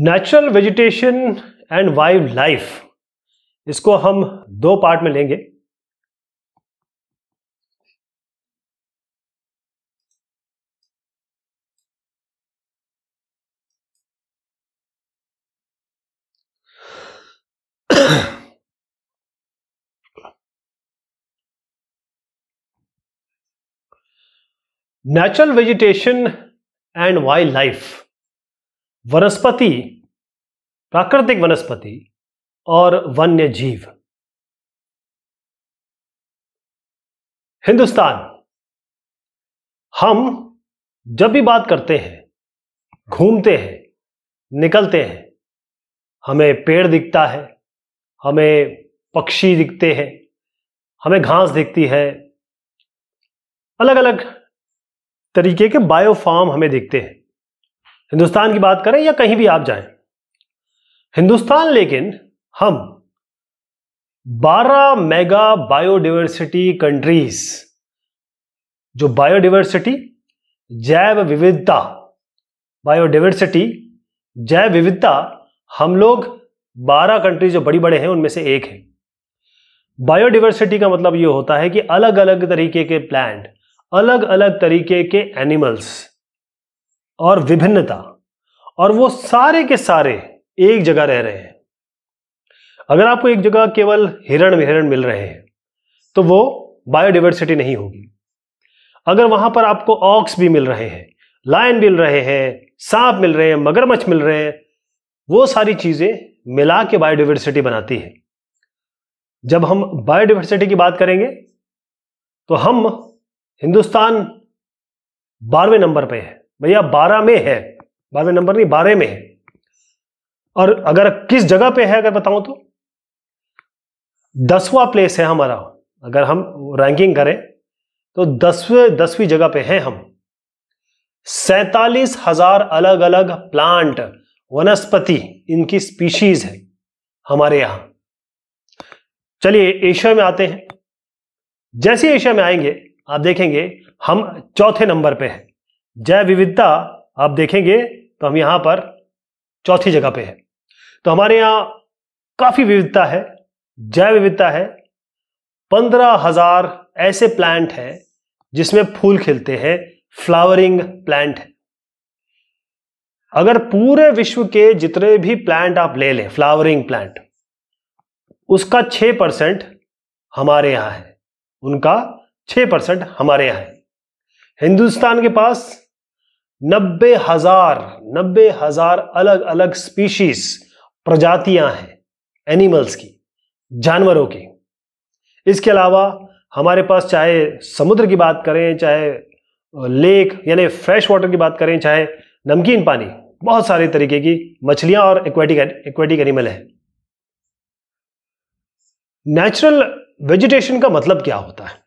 natural vegetation and wildlife इसको हम दो पार्ट में लेंगे natural vegetation and wildlife वनस्पति प्राकृतिक वनस्पति और वन्य जीव हिंदुस्तान हम जब भी बात करते हैं घूमते हैं निकलते हैं हमें पेड़ दिखता है हमें पक्षी दिखते हैं हमें घास दिखती है अलग अलग तरीके के बायोफार्म हमें दिखते हैं हिंदुस्तान की बात करें या कहीं भी आप जाएं हिंदुस्तान लेकिन हम 12 मेगा बायोडिवर्सिटी कंट्रीज जो बायोडिवर्सिटी जैव विविधता बायोडिवर्सिटी जैव विविधता हम लोग 12 कंट्रीज जो बड़ी बड़े हैं उनमें से एक है बायोडिवर्सिटी का मतलब यह होता है कि अलग अलग तरीके के प्लांट अलग अलग तरीके के एनिमल्स और विभिन्नता और वो सारे के सारे एक जगह रह रहे हैं अगर आपको एक जगह केवल हिरण हिरण मिल रहे हैं तो वो बायोडिवर्सिटी नहीं होगी अगर वहां पर आपको ऑक्स भी मिल रहे हैं लायन मिल रहे हैं सांप मिल रहे हैं मगरमच्छ मिल रहे हैं वो सारी चीज़ें मिला के बायोडिवर्सिटी बनाती है जब हम बायोडिवर्सिटी की बात करेंगे तो हम हिंदुस्तान बारहवें नंबर पे है भैया बारह में है बारहवें नंबर नहीं बारह में है और अगर किस जगह पे है अगर बताऊं तो दसवां प्लेस है हमारा अगर हम रैंकिंग करें तो दसवें दसवीं जगह पे हैं हम सैतालीस हजार अलग अलग प्लांट वनस्पति इनकी स्पीशीज है हमारे यहां चलिए एशिया में आते हैं जैसे एशिया में आएंगे आप देखेंगे हम चौथे नंबर पे हैं जैव विविधता आप देखेंगे तो हम यहां पर चौथी जगह पे है तो हमारे यहां काफ़ी विविधता है जैव विविधता है पंद्रह हजार ऐसे प्लांट हैं जिसमें फूल खिलते हैं फ्लावरिंग प्लांट है अगर पूरे विश्व के जितने भी प्लांट आप ले लें फ्लावरिंग प्लांट उसका छह परसेंट हमारे यहां है उनका छह परसेंट हमारे यहां है हिंदुस्तान के पास नब्बे हजार नब्बे हजार अलग अलग स्पीशीज प्रजातियां हैं एनिमल्स की जानवरों की इसके अलावा हमारे पास चाहे समुद्र की बात करें चाहे लेक यानी फ्रेश वाटर की बात करें चाहे नमकीन पानी बहुत सारे तरीके की मछलियां और एक्वेटिक एक्वेटिक एनिमल है नेचुरल वेजिटेशन का मतलब क्या होता है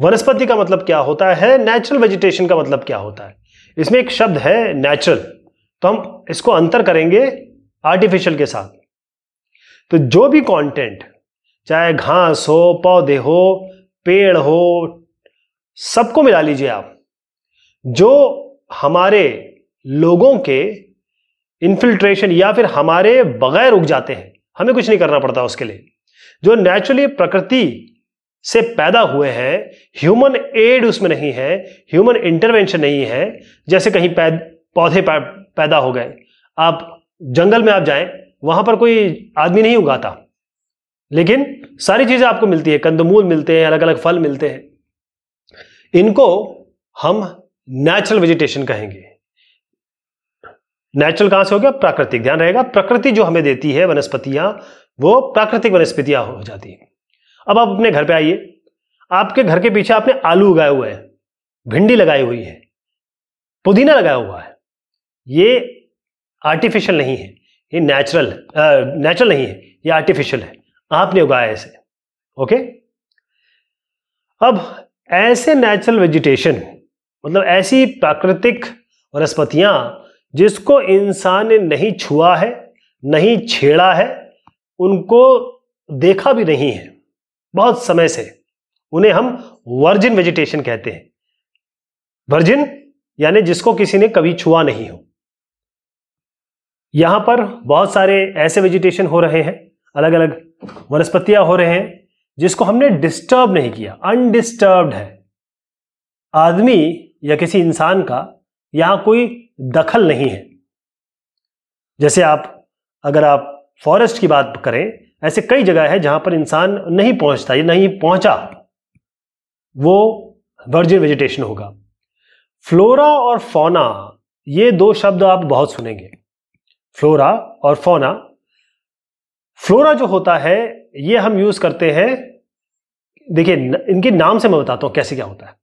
वनस्पति का मतलब क्या होता है नेचुरल वेजिटेशन का मतलब क्या होता है इसमें एक शब्द है नेचुरल तो हम इसको अंतर करेंगे आर्टिफिशियल के साथ तो जो भी कंटेंट चाहे घास हो पौधे हो पेड़ हो सबको मिला लीजिए आप जो हमारे लोगों के इन्फिल्ट्रेशन या फिर हमारे बगैर उग जाते हैं हमें कुछ नहीं करना पड़ता उसके लिए जो नेचुरली प्रकृति से पैदा हुए हैं ह्यूमन एड उसमें नहीं है ह्यूमन इंटरवेंशन नहीं है जैसे कहीं पैद, पौधे पैदा हो गए आप जंगल में आप जाएं वहां पर कोई आदमी नहीं उगाता लेकिन सारी चीजें आपको मिलती है कंदमूल मिलते हैं अलग अलग फल मिलते हैं इनको हम नेचुरल वेजिटेशन कहेंगे नेचुरल कहां से हो गया प्राकृतिक ध्यान रहेगा प्रकृति जो हमें देती है वनस्पतियां वो प्राकृतिक वनस्पतियां हो जाती है अब आप अपने घर पे आइए आपके घर के पीछे आपने आलू उगाए हुए हैं भिंडी लगाई हुई है पुदीना लगाया हुआ है ये आर्टिफिशियल नहीं है ये नेचुरल नेचुरल नहीं है ये आर्टिफिशियल है आपने उगाया इसे ओके अब ऐसे नेचुरल वेजिटेशन मतलब ऐसी प्राकृतिक वनस्पतियां जिसको इंसान ने नहीं छुआ है नहीं छेड़ा है उनको देखा भी नहीं है बहुत समय से उन्हें हम वर्जिन वेजिटेशन कहते हैं वर्जिन यानी जिसको किसी ने कभी छुआ नहीं हो यहां पर बहुत सारे ऐसे वेजिटेशन हो रहे हैं अलग अलग वनस्पतियां हो रहे हैं जिसको हमने डिस्टर्ब नहीं किया अनडिस्टर्ब्ड है आदमी या किसी इंसान का यहां कोई दखल नहीं है जैसे आप अगर आप फॉरेस्ट की बात करें ऐसे कई जगह है जहां पर इंसान नहीं पहुंचता या नहीं पहुंचा वो वर्जिन वेजिटेशन होगा फ्लोरा और फोना ये दो शब्द आप बहुत सुनेंगे फ्लोरा और फोना फ्लोरा जो होता है ये हम यूज करते हैं देखिए इनके नाम से मैं बताता हूं कैसे क्या होता है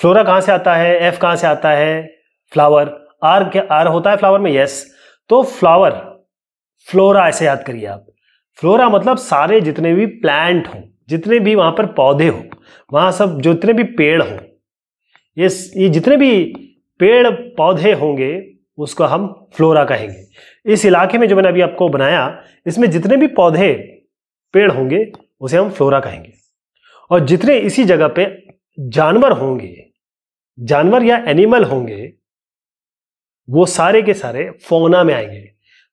फ्लोरा कहां से आता है एफ कहां से आता है फ्लावर आर क्या आर होता है फ्लावर में यस तो फ्लावर फ्लोरा ऐसे याद करिए आप फ्लोरा मतलब सारे जितने भी प्लांट हों जितने भी वहाँ पर पौधे हों वहाँ सब जितने भी पेड़ हों ये ये जितने भी पेड़ पौधे होंगे उसको हम फ्लोरा कहेंगे इस इलाके में जो मैंने अभी आपको बनाया इसमें जितने भी पौधे पेड़ होंगे उसे हम फ्लोरा कहेंगे और जितने इसी जगह पे जानवर होंगे जानवर या एनिमल होंगे वो सारे के सारे फोना में आएंगे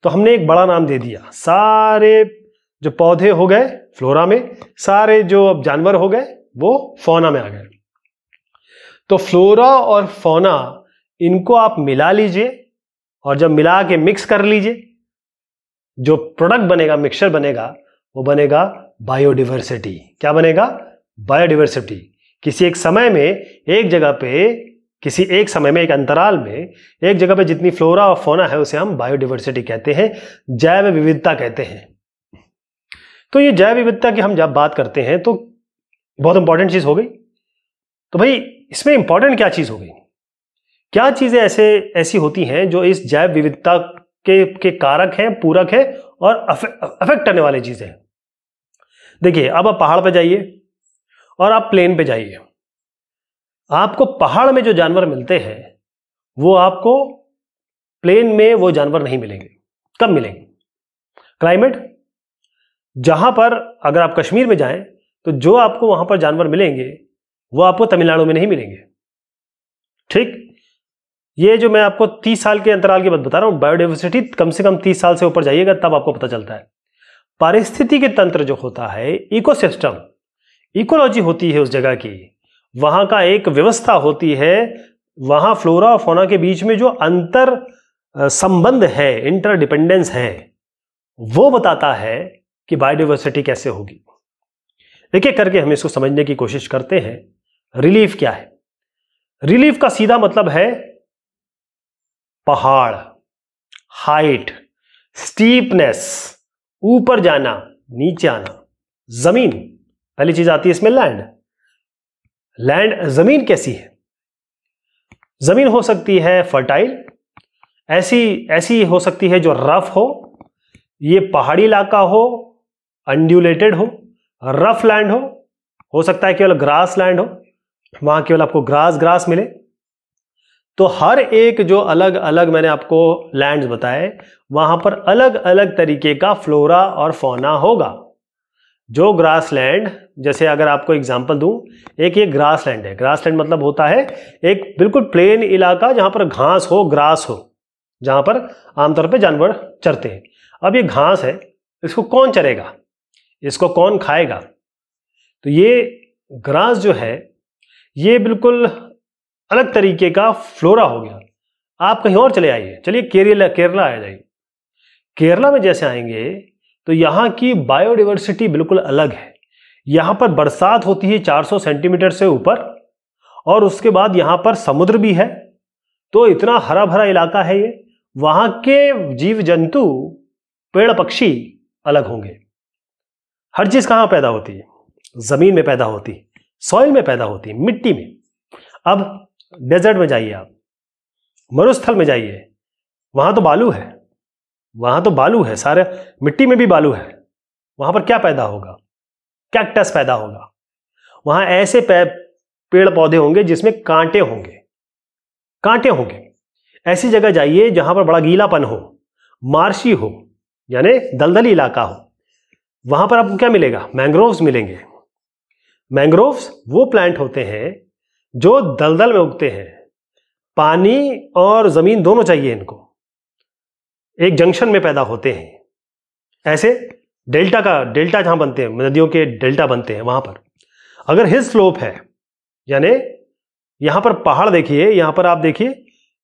तो हमने एक बड़ा नाम दे दिया सारे जो पौधे हो गए फ्लोरा में सारे जो अब जानवर हो गए वो फोना में आ गए तो फ्लोरा और फोना इनको आप मिला लीजिए और जब मिला के मिक्स कर लीजिए जो प्रोडक्ट बनेगा मिक्सचर बनेगा वो बनेगा बायोडिवर्सिटी क्या बनेगा बायोडिवर्सिटी किसी एक समय में एक जगह पे किसी एक समय में एक अंतराल में एक जगह पे जितनी फ्लोरा और फोना है उसे हम बायोडिवर्सिटी कहते हैं जैव विविधता कहते हैं तो ये जैव विविधता की हम जब बात करते हैं तो बहुत इंपॉर्टेंट चीज़ हो गई तो भाई इसमें इंपॉर्टेंट क्या चीज़ हो गई क्या चीज़ें ऐसे ऐसी होती हैं जो इस जैव विविधता के के कारक हैं पूरक है और अफेक्ट करने वाली चीज़ें हैं देखिए अब आप पहाड़ पर जाइए और आप प्लेन पे जाइए आपको पहाड़ में जो जानवर मिलते हैं वो आपको प्लेन में वो जानवर नहीं मिलेंगे कब मिलेंगे क्लाइमेट जहाँ पर अगर आप कश्मीर में जाएं तो जो आपको वहाँ पर जानवर मिलेंगे वो आपको तमिलनाडु में नहीं मिलेंगे ठीक ये जो मैं आपको 30 साल के अंतराल की बात बता रहा हूँ बायोडाइवर्सिटी कम से कम 30 साल से ऊपर जाइएगा तब आपको पता चलता है के तंत्र जो होता है इकोसिस्टम इकोलॉजी होती है उस जगह की वहाँ का एक व्यवस्था होती है वहाँ फ्लोरा और फोना के बीच में जो अंतर संबंध है इंटरडिपेंडेंस है वो बताता है कि बायोडिवर्सिटी कैसे होगी एक एक करके हम इसको समझने की कोशिश करते हैं रिलीफ क्या है रिलीफ का सीधा मतलब है पहाड़ हाइट स्टीपनेस ऊपर जाना नीचे आना जमीन पहली चीज आती है इसमें लैंड लैंड जमीन कैसी है जमीन हो सकती है फर्टाइल ऐसी ऐसी हो सकती है जो रफ हो ये पहाड़ी इलाका हो अनड्यूलेटेड हो रफ लैंड हो हो सकता है केवल ग्रास लैंड हो वहां केवल आपको ग्रास ग्रास मिले तो हर एक जो अलग अलग मैंने आपको लैंड्स बताए वहां पर अलग अलग तरीके का फ्लोरा और फोना होगा जो ग्रास लैंड जैसे अगर आपको एग्जाम्पल दूं एक ये ग्रास लैंड है ग्रास लैंड मतलब होता है एक बिल्कुल प्लेन इलाका जहां पर घास हो ग्रास हो जहां पर आमतौर पर जानवर चरते हैं अब ये घास है इसको कौन चरेगा इसको कौन खाएगा तो ये ग्रास जो है ये बिल्कुल अलग तरीके का फ्लोरा हो गया आप कहीं और चले आइए चलिए केरला केरला आ जाइए केरला में जैसे आएंगे तो यहाँ की बायोडिवर्सिटी बिल्कुल अलग है यहाँ पर बरसात होती है 400 सेंटीमीटर से ऊपर और उसके बाद यहाँ पर समुद्र भी है तो इतना हरा भरा इलाका है ये वहाँ के जीव जंतु पेड़ पक्षी अलग होंगे हर चीज़ कहाँ पैदा होती है ज़मीन में पैदा होती है सॉइल में पैदा होती है मिट्टी में अब डेजर्ट में जाइए आप मरुस्थल में जाइए वहाँ तो बालू है वहाँ तो बालू है सारे मिट्टी में भी बालू है वहाँ पर क्या पैदा होगा कैक्टस पैदा होगा वहाँ ऐसे पेड़ पौधे होंगे जिसमें कांटे होंगे कांटे होंगे ऐसी जगह जाइए जहाँ पर बड़ा गीलापन हो मार्शी हो यानी दलदली इलाका हो वहां पर आपको क्या मिलेगा मैंग्रोव्स मिलेंगे मैंग्रोव्स वो प्लांट होते हैं जो दलदल में उगते हैं पानी और ज़मीन दोनों चाहिए इनको एक जंक्शन में पैदा होते हैं ऐसे डेल्टा का डेल्टा जहां बनते हैं नदियों के डेल्टा बनते हैं वहां पर अगर हिल स्लोप है यानी यहां पर पहाड़ देखिए यहां पर आप देखिए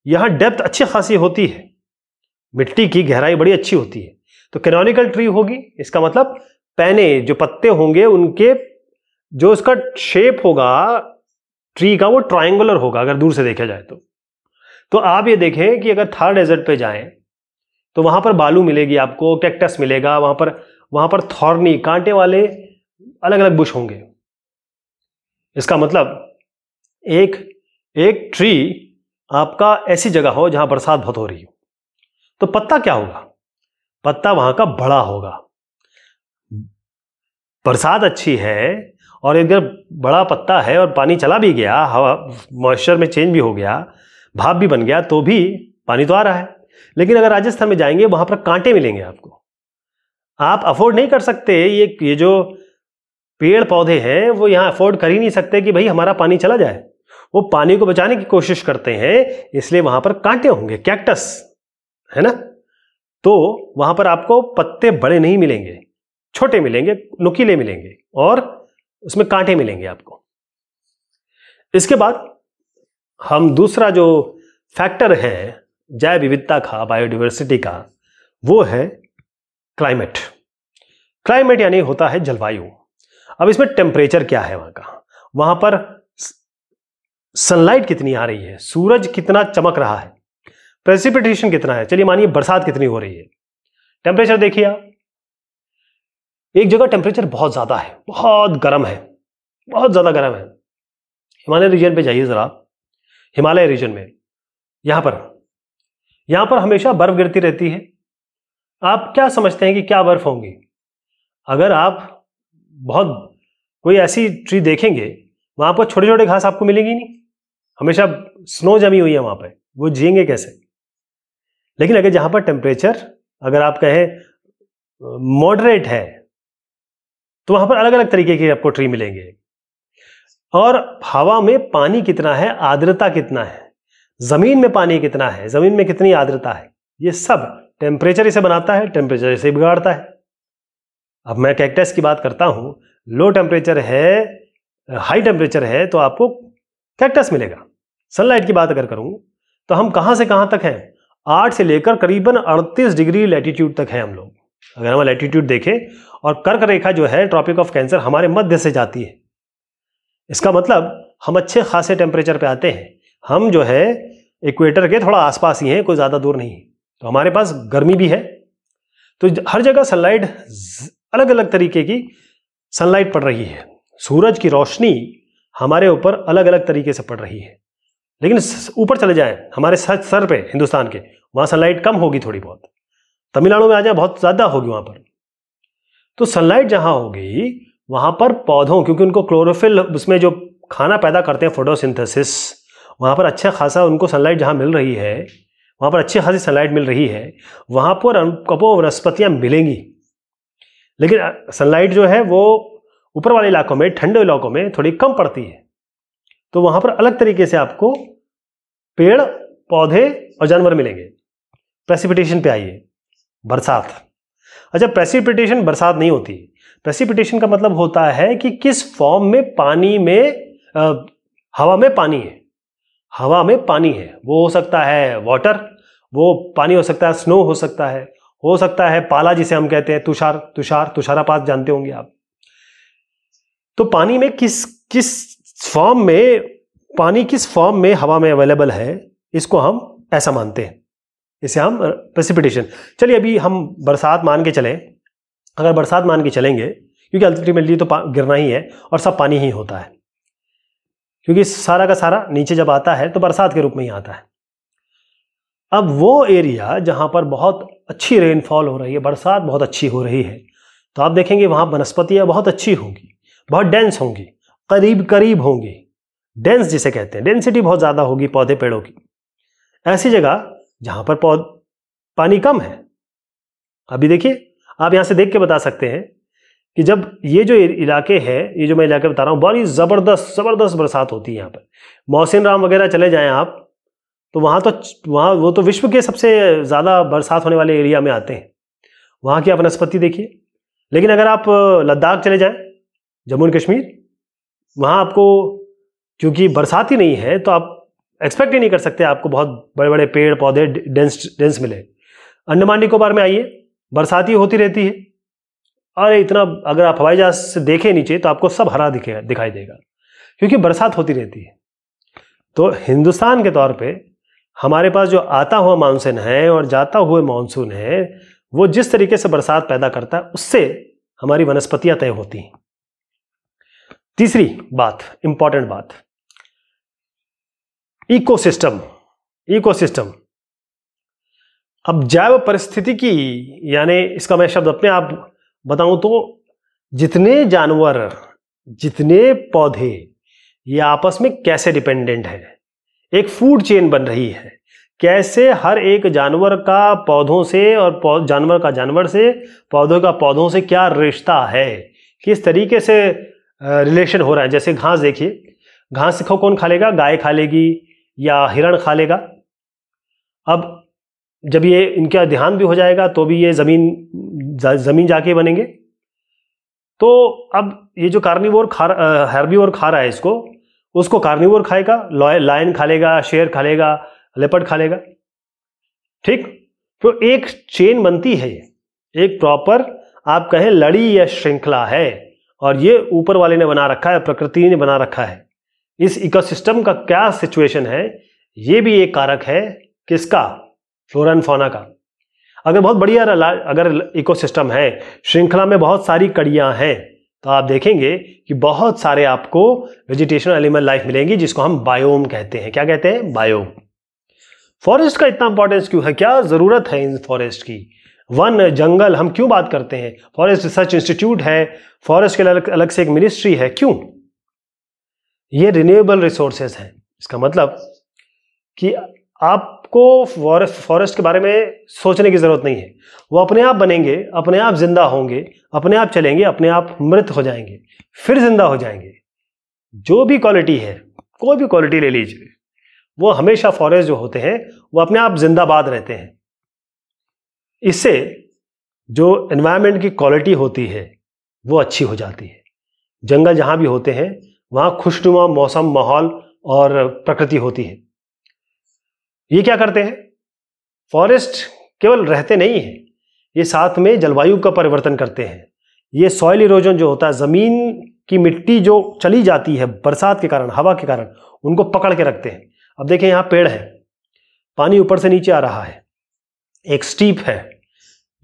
यहां डेप्थ अच्छी खासी होती है मिट्टी की गहराई बड़ी अच्छी होती है तो कैनोनिकल ट्री होगी इसका मतलब पहने जो पत्ते होंगे उनके जो इसका शेप होगा ट्री का वो ट्राइंगुलर होगा अगर दूर से देखा जाए तो तो आप ये देखें कि अगर थार डेजर्ट पे जाएं तो वहाँ पर बालू मिलेगी आपको कैक्टस मिलेगा वहाँ पर वहाँ पर थॉर्नी कांटे वाले अलग अलग बुश होंगे इसका मतलब एक एक ट्री आपका ऐसी जगह हो जहाँ बरसात बहुत हो रही हो तो पत्ता क्या होगा पत्ता वहाँ का बड़ा होगा बरसात अच्छी है और अगर बड़ा पत्ता है और पानी चला भी गया हवा मॉइस्चर में चेंज भी हो गया भाप भी बन गया तो भी पानी तो आ रहा है लेकिन अगर राजस्थान में जाएंगे वहाँ पर कांटे मिलेंगे आपको आप अफोर्ड नहीं कर सकते ये ये जो पेड़ पौधे हैं वो यहाँ अफोर्ड कर ही नहीं सकते कि भाई हमारा पानी चला जाए वो पानी को बचाने की कोशिश करते हैं इसलिए वहाँ पर कांटे होंगे कैक्टस है ना तो वहाँ पर आपको पत्ते बड़े नहीं मिलेंगे छोटे मिलेंगे नुकीले मिलेंगे और उसमें कांटे मिलेंगे आपको इसके बाद हम दूसरा जो फैक्टर है जैव विविधता का बायोडिवर्सिटी का वो है क्लाइमेट क्लाइमेट यानी होता है जलवायु अब इसमें टेम्परेचर क्या है वहां का वहां पर सनलाइट कितनी आ रही है सूरज कितना चमक रहा है प्रेसिपिटेशन कितना है चलिए मानिए बरसात कितनी हो रही है टेम्परेचर देखिए आप एक जगह टेम्परेचर बहुत ज़्यादा है बहुत गर्म है बहुत ज़्यादा गर्म है हिमालय रीजन पे जाइए ज़रा हिमालय रीजन में यहाँ पर यहाँ पर हमेशा बर्फ़ गिरती रहती है आप क्या समझते हैं कि क्या बर्फ़ होंगी अगर आप बहुत कोई ऐसी ट्री देखेंगे वहाँ पर छोटे छोटे घास आपको मिलेंगी नहीं हमेशा स्नो जमी हुई है वहाँ पर वो जिएंगे कैसे लेकिन अगर जहाँ पर टेम्परेचर अगर आप कहें मॉडरेट है तो वहां पर अलग अलग तरीके के आपको ट्री मिलेंगे और हवा में पानी कितना है आर्द्रता कितना है जमीन में पानी कितना है जमीन में कितनी आर्द्रता है ये सब टेम्परेचर इसे बनाता है टेम्परेचर इसे बिगाड़ता है अब मैं कैक्टस की बात करता हूं लो टेम्परेचर है हाई टेम्परेचर है तो आपको कैक्टस मिलेगा सनलाइट की बात अगर करूं तो हम कहां से कहां तक हैं आठ से लेकर करीबन अड़तीस डिग्री लैटीट्यूड तक है हम लोग अगर हम लैटिट्यूड देखें और कर्क रेखा जो है ट्रॉपिक ऑफ कैंसर हमारे मध्य से जाती है इसका मतलब हम अच्छे खासे टेम्परेचर पे आते हैं हम जो है इक्वेटर के थोड़ा आसपास ही हैं कोई ज़्यादा दूर नहीं तो हमारे पास गर्मी भी है तो हर जगह सनलाइट अलग अलग तरीके की सनलाइट पड़ रही है सूरज की रोशनी हमारे ऊपर अलग अलग तरीके से पड़ रही है लेकिन ऊपर चले जाएं हमारे सर पे हिंदुस्तान के वहाँ सनलाइट कम होगी थोड़ी बहुत तमिलनाडु में आ जाए बहुत ज़्यादा होगी वहाँ पर तो सनलाइट जहाँ होगी वहाँ पर पौधों क्योंकि उनको क्लोरोफिल उसमें जो खाना पैदा करते हैं फोटोसिंथेसिस वहाँ पर अच्छा खासा उनको सनलाइट जहाँ मिल रही है वहाँ पर अच्छी खासी सनलाइट मिल रही है वहाँ पर कपो वनस्पतियां मिलेंगी लेकिन सनलाइट जो है वो ऊपर वाले इलाकों में ठंडे इलाकों में थोड़ी कम पड़ती है तो वहाँ पर अलग तरीके से आपको पेड़ पौधे और जानवर मिलेंगे प्रेसिपिटेशन पे आइए बरसात अच्छा प्रेसिपिटेशन बरसात नहीं होती प्रेसिपिटेशन का मतलब होता है कि किस फॉर्म में पानी में आ, हवा में पानी है हवा में पानी है वो हो सकता है वाटर वो पानी हो सकता है स्नो हो सकता है हो सकता है पाला जिसे हम कहते हैं तुषार तुषार तुषारापात जानते होंगे आप तो पानी में किस किस फॉर्म में पानी किस फॉर्म में हवा में अवेलेबल है इसको हम ऐसा मानते हैं इसे हम प्रेसिपिटेशन चलिए अभी हम बरसात मान के चलें अगर बरसात मान के चलेंगे क्योंकि अल्टीमेटली तो गिरना ही है और सब पानी ही होता है क्योंकि सारा का सारा नीचे जब आता है तो बरसात के रूप में ही आता है अब वो एरिया जहाँ पर बहुत अच्छी रेनफॉल हो रही है बरसात बहुत अच्छी हो रही है तो आप देखेंगे वहाँ वनस्पतियाँ बहुत अच्छी होंगी बहुत डेंस होंगी करीब करीब होंगी डेंस जिसे कहते हैं डेंसिटी बहुत ज़्यादा होगी पौधे पेड़ों की ऐसी जगह जहां पर पौध पानी कम है अभी देखिए आप यहां से देख के बता सकते हैं कि जब ये जो इलाके हैं ये जो मैं इलाके बता रहा हूँ बड़ी ज़बरदस्त ज़बरदस्त बरसात होती है यहाँ पर मौसिन राम वगैरह चले जाएं आप तो वहाँ तो वहाँ वो तो विश्व के सबसे ज़्यादा बरसात होने वाले एरिया में आते हैं वहाँ की आप वनस्पति देखिए लेकिन अगर आप लद्दाख चले जाएँ जम्मू कश्मीर वहाँ आपको क्योंकि बरसात ही नहीं है तो आप एक्सपेक्ट ही नहीं कर सकते आपको बहुत बड़े बड़े पेड़ पौधे डेंस डेंस मिले अंडमान निकोबार में आइए बरसाती होती रहती है और इतना अगर आप हवाई जहाज से देखें नीचे तो आपको सब हरा दिखे दिखाई देगा क्योंकि बरसात होती रहती है तो हिंदुस्तान के तौर पे हमारे पास जो आता हुआ मानसून है और जाता हुआ मानसून है वो जिस तरीके से बरसात पैदा करता है उससे हमारी वनस्पतियाँ तय होती हैं तीसरी बात इंपॉर्टेंट बात इकोसिस्टम इकोसिस्टम अब जैव परिस्थिति की यानी इसका मैं शब्द अपने आप बताऊं तो जितने जानवर जितने पौधे ये आपस में कैसे डिपेंडेंट है एक फूड चेन बन रही है कैसे हर एक जानवर का पौधों से और जानवर का जानवर से पौधों का पौधों से क्या रिश्ता है किस तरीके से रिलेशन हो रहा है जैसे घास देखिए घास को कौन खा लेगा गाय खा लेगी या हिरण खा लेगा अब जब ये इनका ध्यान भी हो जाएगा तो भी ये ज़मीन ज़मीन जाके बनेंगे तो अब ये जो कार्निवोर खा हैरबीवोर खा रहा है इसको उसको कार्निवोर खाएगा लायन खा लेगा शेर खा लेगा लेपट खा लेगा ठीक तो एक चेन बनती है एक प्रॉपर आप कहें लड़ी या श्रृंखला है और ये ऊपर वाले ने बना रखा है प्रकृति ने बना रखा है इस इकोसिस्टम का क्या सिचुएशन है ये भी एक कारक है किसका फ्लोरन फोना का अगर बहुत बढ़िया अगर इकोसिस्टम है श्रृंखला में बहुत सारी कड़ियाँ हैं तो आप देखेंगे कि बहुत सारे आपको वेजिटेशन एलिमेंट लाइफ मिलेंगी जिसको हम बायोम कहते हैं क्या कहते हैं बायोम फॉरेस्ट का इतना इंपॉर्टेंस क्यों है क्या ज़रूरत है इन फॉरेस्ट की वन जंगल हम क्यों बात करते हैं फॉरेस्ट रिसर्च इंस्टीट्यूट है फॉरेस्ट के अलग अलग से एक मिनिस्ट्री है क्यों ये रिन्यूएबल रिसोर्सेज हैं इसका मतलब कि आपको फॉरेस्ट फॉरेस्ट के बारे में सोचने की ज़रूरत नहीं है वो अपने आप बनेंगे अपने आप ज़िंदा होंगे अपने आप चलेंगे अपने आप मृत हो जाएंगे फिर ज़िंदा हो जाएंगे जो भी क्वालिटी है कोई भी क्वालिटी ले लीजिए वो हमेशा फॉरेस्ट जो होते हैं वो अपने आप जिंदाबाद रहते हैं इससे जो एनवायरमेंट की क्वालिटी होती है वो अच्छी हो जाती है जंगल जहाँ भी होते हैं वहाँ खुशनुमा मौसम माहौल और प्रकृति होती है ये क्या करते हैं फॉरेस्ट केवल रहते नहीं हैं ये साथ में जलवायु का परिवर्तन करते हैं ये सॉइल इरोजन जो होता है ज़मीन की मिट्टी जो चली जाती है बरसात के कारण हवा के कारण उनको पकड़ के रखते हैं अब देखें यहाँ पेड़ है पानी ऊपर से नीचे आ रहा है एक स्टीप है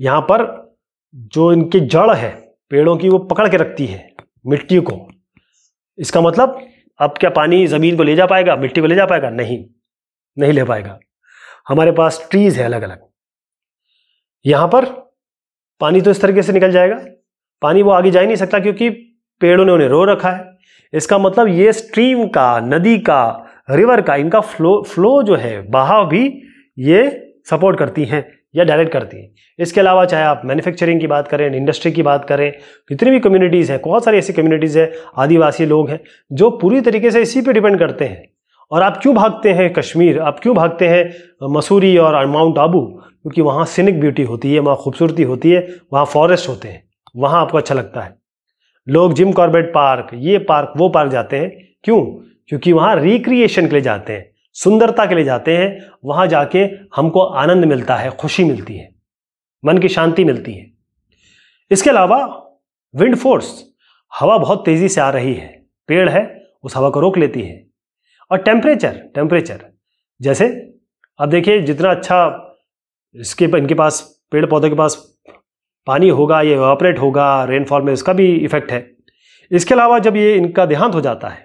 यहाँ पर जो इनकी जड़ है पेड़ों की वो पकड़ के रखती है मिट्टी को इसका मतलब अब क्या पानी ज़मीन को ले जा पाएगा मिट्टी को ले जा पाएगा नहीं नहीं ले पाएगा हमारे पास ट्रीज़ है अलग अलग यहाँ पर पानी तो इस तरीके से निकल जाएगा पानी वो आगे जा ही नहीं सकता क्योंकि पेड़ों ने उन्हें रो रखा है इसका मतलब ये स्ट्रीम का नदी का रिवर का इनका फ्लो फ्लो जो है बहाव भी ये सपोर्ट करती हैं या डायरेक्ट करती है इसके अलावा चाहे आप मैन्युफैक्चरिंग की बात करें इंडस्ट्री की बात करें जितनी भी कम्युनिटीज़ हैं बहुत सारी ऐसी कम्युनिटीज़ हैं आदिवासी लोग हैं जो पूरी तरीके से इसी पे डिपेंड करते हैं और आप क्यों भागते हैं कश्मीर आप क्यों भागते हैं मसूरी और माउंट आबू क्योंकि वहाँ सिनिक ब्यूटी होती है वहाँ खूबसूरती होती है वहाँ फॉरेस्ट होते हैं वहाँ आपको अच्छा लगता है लोग जिम कॉर्बेट पार्क ये पार्क वो पार्क जाते हैं क्यों क्योंकि वहाँ रिक्रिएशन के लिए जाते हैं सुंदरता के लिए जाते हैं वहाँ जाके हमको आनंद मिलता है खुशी मिलती है मन की शांति मिलती है इसके अलावा विंड फोर्स हवा बहुत तेज़ी से आ रही है पेड़ है उस हवा को रोक लेती है और टेम्परेचर टेम्परेचर जैसे अब देखिए जितना अच्छा इसके इनके पास पेड़ पौधों के पास पानी होगा ये ऑपरेट होगा रेनफॉल में इसका भी इफेक्ट है इसके अलावा जब ये इनका देहांत हो जाता है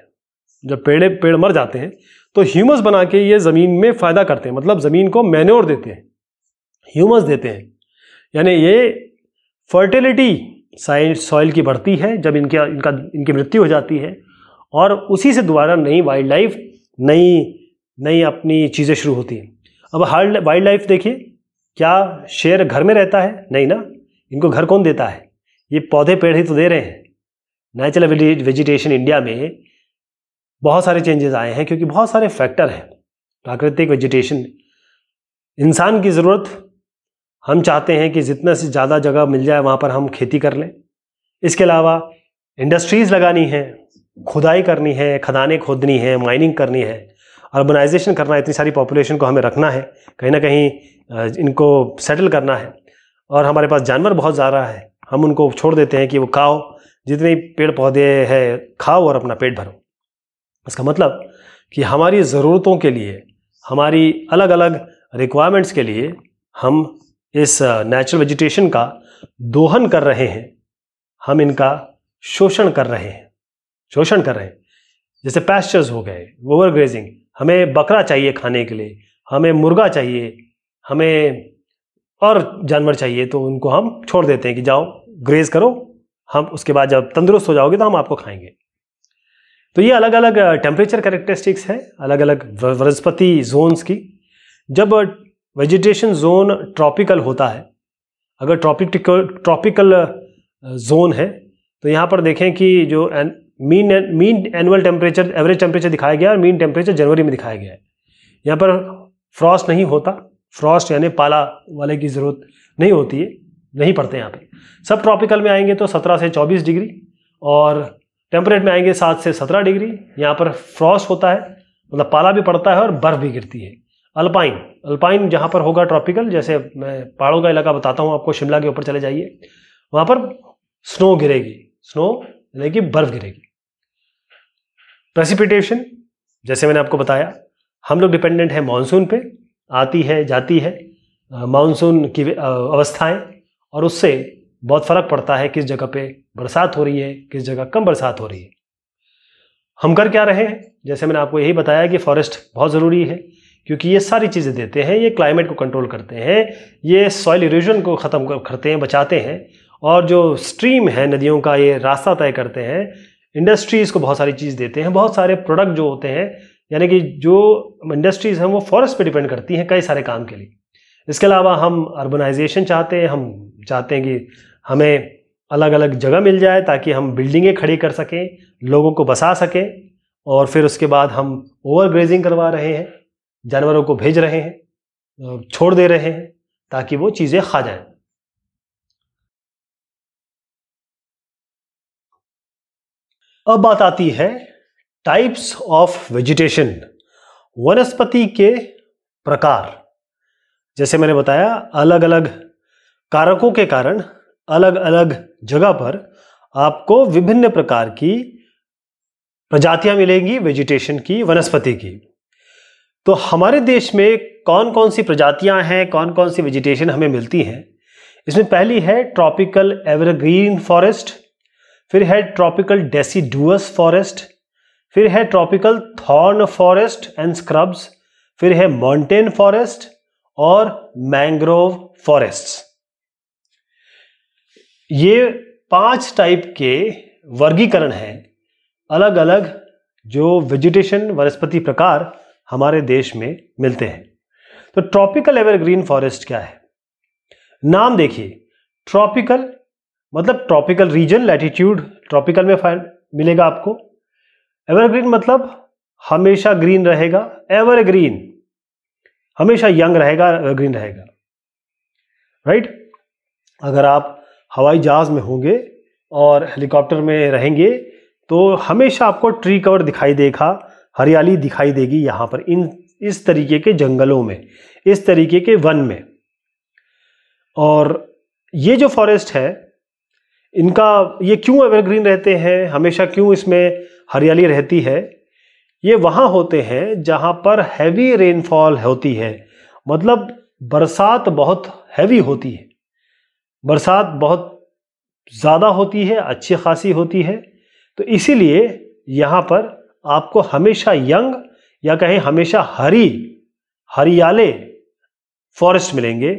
जब पेड़ पेड़ मर जाते हैं तो ह्यूमस बना के ये ज़मीन में फ़ायदा करते हैं मतलब ज़मीन को मैन्योर देते हैं ह्यूमस देते हैं यानी ये फर्टिलिटी सॉइल की बढ़ती है जब इनके इनका इनकी मृत्यु हो जाती है और उसी से दोबारा नई वाइल्ड लाइफ नई नई अपनी चीज़ें शुरू होती हैं अब हर वाइल्ड लाइफ देखिए क्या शेर घर में रहता है नहीं ना इनको घर कौन देता है ये पौधे पेड़ ही तो दे रहे हैं नेचुरल वेजिटेशन इंडिया में बहुत सारे चेंजेस आए हैं क्योंकि बहुत सारे फैक्टर हैं प्राकृतिक वेजिटेशन इंसान की ज़रूरत हम चाहते हैं कि जितना से ज़्यादा जगह मिल जाए वहाँ पर हम खेती कर लें इसके अलावा इंडस्ट्रीज़ लगानी है खुदाई करनी है खदानें खोदनी है माइनिंग करनी है अर्बनाइजेशन करना है इतनी सारी पॉपुलेशन को हमें रखना है कहीं ना कहीं इनको सेटल करना है और हमारे पास जानवर बहुत ज़्यादा है हम उनको छोड़ देते हैं कि वो खाओ जितने पेड़ पौधे हैं खाओ और अपना पेट भरो इसका मतलब कि हमारी ज़रूरतों के लिए हमारी अलग अलग रिक्वायरमेंट्स के लिए हम इस नेचुरल वेजिटेशन का दोहन कर रहे हैं हम इनका शोषण कर रहे हैं शोषण कर रहे हैं जैसे पैस्चर्स हो गए ओवर ग्रेजिंग हमें बकरा चाहिए खाने के लिए हमें मुर्गा चाहिए हमें और जानवर चाहिए तो उनको हम छोड़ देते हैं कि जाओ ग्रेज करो हम उसके बाद जब तंदुरुस्त हो जाओगे तो हम आपको खाएंगे तो ये अलग अलग टेम्परेचर करेक्टरिस्टिक्स है अलग अलग वनस्पति जोन्स की जब वेजिटेशन जोन ट्रॉपिकल होता है अगर ट्रॉपिकल ट्रॉपिकल जोन है तो यहाँ पर देखें कि जो mean mean annual temperature average temperature दिखाया गया और मीन टेम्परेचर जनवरी में दिखाया गया है यहाँ पर फ्रॉस्ट नहीं होता फ्रॉस्ट यानी पाला वाले की ज़रूरत नहीं होती है नहीं पड़ते यहाँ पे सब ट्रॉपिकल में आएंगे तो 17 से 24 डिग्री और टेम्परेट में आएंगे सात से सत्रह डिग्री यहाँ पर फ्रॉस्ट होता है मतलब पाला भी पड़ता है और बर्फ़ भी गिरती है अल्पाइन अल्पाइन जहाँ पर होगा ट्रॉपिकल जैसे मैं पहाड़ों का इलाका बताता हूँ आपको शिमला के ऊपर चले जाइए वहाँ पर स्नो गिरेगी स्नो यानी कि बर्फ़ गिरेगी प्रेसिपिटेशन जैसे मैंने आपको बताया हम लोग डिपेंडेंट हैं मानसून पे आती है जाती है मानसून की अवस्थाएं और उससे बहुत फ़र्क पड़ता है किस जगह पे बरसात हो रही है किस जगह कम बरसात हो रही है हम कर क्या रहे हैं जैसे मैंने आपको यही बताया कि फॉरेस्ट बहुत ज़रूरी है क्योंकि ये सारी चीज़ें देते हैं ये क्लाइमेट को कंट्रोल करते हैं ये सॉइल इरोजन को ख़त्म करते हैं बचाते हैं और जो स्ट्रीम है नदियों का ये रास्ता तय करते हैं इंडस्ट्रीज़ को बहुत सारी चीज़ देते हैं बहुत सारे प्रोडक्ट जो होते हैं यानी कि जो इंडस्ट्रीज़ हैं वो फॉरेस्ट पे डिपेंड करती हैं कई सारे काम के लिए इसके अलावा हम अर्बनाइजेशन चाहते हैं हम चाहते हैं कि हमें अलग अलग जगह मिल जाए ताकि हम बिल्डिंगें खड़ी कर सकें लोगों को बसा सकें और फिर उसके बाद हम ओवर ग्रेजिंग करवा रहे हैं जानवरों को भेज रहे हैं छोड़ दे रहे हैं ताकि वो चीज़ें खा जाएं अब बात आती है टाइप्स ऑफ वेजिटेशन वनस्पति के प्रकार जैसे मैंने बताया अलग अलग कारकों के कारण अलग अलग जगह पर आपको विभिन्न प्रकार की प्रजातियां मिलेंगी वेजिटेशन की वनस्पति की तो हमारे देश में कौन कौन सी प्रजातियां हैं कौन कौन सी वेजिटेशन हमें मिलती हैं इसमें पहली है ट्रॉपिकल एवरग्रीन फॉरेस्ट फिर है ट्रॉपिकल डेसीडुअस फॉरेस्ट फिर है tropical thorn forest and scrubs फिर है माउंटेन फॉरेस्ट और मैंग्रोव फॉरेस्ट्स ये पांच टाइप के वर्गीकरण हैं अलग अलग जो वेजिटेशन वनस्पति प्रकार हमारे देश में मिलते हैं तो ट्रॉपिकल एवरग्रीन फॉरेस्ट क्या है नाम देखिए ट्रॉपिकल मतलब ट्रॉपिकल रीजन लैटिट्यूड ट्रॉपिकल में मिलेगा आपको एवरग्रीन मतलब हमेशा ग्रीन रहेगा एवरग्रीन हमेशा यंग रहेगा एवरग्रीन रहेगा राइट अगर आप हवाई जहाज़ में होंगे और हेलीकॉप्टर में रहेंगे तो हमेशा आपको ट्री कवर दिखाई देगा हरियाली दिखाई देगी यहाँ पर इन इस तरीके के जंगलों में इस तरीके के वन में और ये जो फॉरेस्ट है इनका ये क्यों एवरग्रीन रहते हैं हमेशा क्यों इसमें हरियाली रहती है ये वहाँ होते हैं जहाँ पर हैवी रेनफॉल होती है मतलब बरसात बहुत हैवी होती है बरसात बहुत ज़्यादा होती है अच्छी खासी होती है तो इसीलिए यहाँ पर आपको हमेशा यंग या कहें हमेशा हरी हरियाले फॉरेस्ट मिलेंगे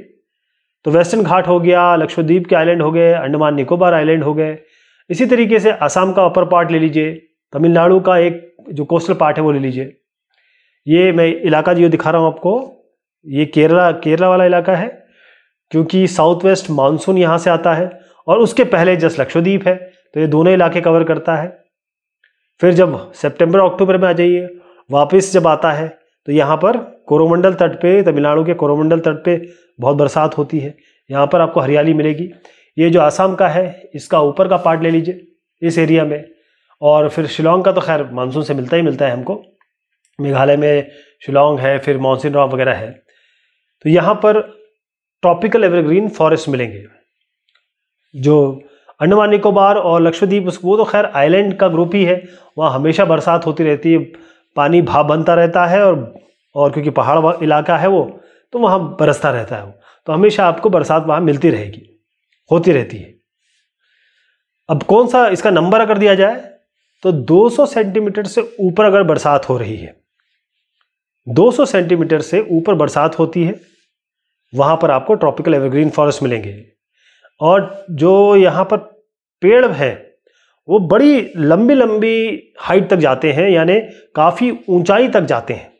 तो वेस्टर्न घाट हो गया लक्षद्वीप के आइलैंड हो गए अंडमान निकोबार आइलैंड हो गए इसी तरीके से असम का अपर पार्ट ले लीजिए तमिलनाडु का एक जो कोस्टल पार्ट है वो ले लीजिए ये मैं इलाका जो दिखा रहा हूँ आपको ये केरला केरला वाला इलाका है क्योंकि साउथ वेस्ट मानसून यहाँ से आता है और उसके पहले जस्ट लक्षद्वीप है तो ये दोनों इलाके कवर करता है फिर जब सितंबर अक्टूबर में आ जाइए वापस जब आता है तो यहाँ पर कोरोमंडल तट पे तमिलनाडु के कोरोमंडल तट पे बहुत बरसात होती है यहाँ पर आपको हरियाली मिलेगी ये जो आसाम का है इसका ऊपर का पार्ट ले लीजिए इस एरिया में और फिर शिलोंग का तो खैर मानसून से मिलता ही मिलता है हमको मेघालय में शिलोंग है फिर मानसून रॉप वगैरह है तो यहाँ पर ट्रॉपिकल एवरग्रीन फॉरेस्ट मिलेंगे जो अंडमान निकोबार और लक्षद्वीप वो तो खैर आइलैंड का ग्रुप ही है वहाँ हमेशा बरसात होती रहती है पानी भाप बनता रहता है और और क्योंकि पहाड़ इलाका है वो तो वहाँ बरसता रहता है वो तो हमेशा आपको बरसात वहाँ मिलती रहेगी होती रहती है अब कौन सा इसका नंबर अगर दिया जाए तो 200 सेंटीमीटर से ऊपर अगर बरसात हो रही है 200 सेंटीमीटर से ऊपर बरसात होती है वहाँ पर आपको ट्रॉपिकल एवरग्रीन फॉरेस्ट मिलेंगे और जो यहाँ पर पेड़ हैं वो बड़ी लंबी लंबी हाइट तक जाते हैं यानी काफ़ी ऊंचाई तक जाते हैं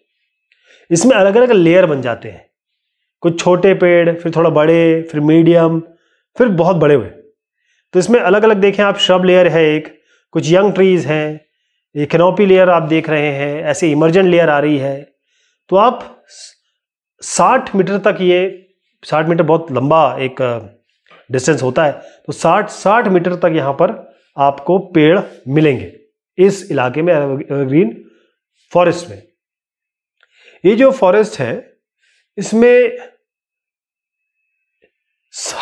इसमें अलग अलग लेयर बन जाते हैं कुछ छोटे पेड़ फिर थोड़ा बड़े फिर मीडियम फिर बहुत बड़े हुए तो इसमें अलग अलग देखें आप श्रब लेयर है एक कुछ यंग ट्रीज़ हैं ये लेयर आप देख रहे हैं ऐसे इमरजेंट लेयर आ रही है तो आप 60 मीटर तक ये साठ मीटर बहुत लंबा एक डिस्टेंस होता है तो साठ साठ मीटर तक यहाँ पर आपको पेड़ मिलेंगे इस इलाके में एवरग्रीन फॉरेस्ट में ये जो फॉरेस्ट है इसमें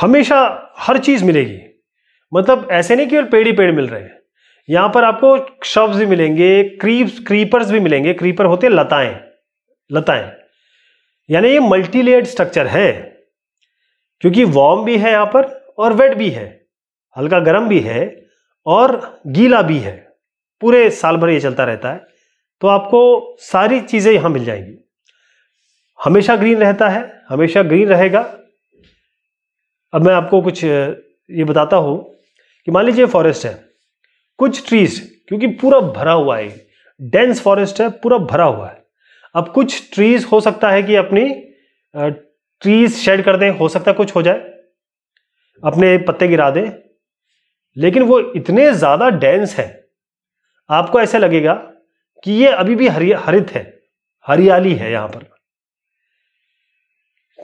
हमेशा हर चीज़ मिलेगी मतलब ऐसे नहीं केवल पेड़ ही पेड़ मिल रहे हैं यहाँ पर आपको शब्स भी मिलेंगे क्रीप्स क्रीपर्स भी मिलेंगे क्रीपर होते हैं लताएं लताएं यानी ये मल्टी स्ट्रक्चर है क्योंकि वार्म भी है यहाँ पर और वेट भी है हल्का गर्म भी है और गीला भी है पूरे साल भर ये चलता रहता है तो आपको सारी चीज़ें यहाँ मिल जाएंगी हमेशा ग्रीन रहता है हमेशा ग्रीन रहेगा अब मैं आपको कुछ ये बताता हूँ कि मान लीजिए फॉरेस्ट है कुछ ट्रीज क्योंकि पूरा भरा हुआ है डेंस फॉरेस्ट है पूरा भरा हुआ है अब कुछ ट्रीज हो सकता है कि अपनी ट्रीज शेड कर दें हो सकता है कुछ हो जाए अपने पत्ते गिरा दें लेकिन वो इतने ज़्यादा डेंस है आपको ऐसा लगेगा कि ये अभी भी हरि हरित है हरियाली है यहां पर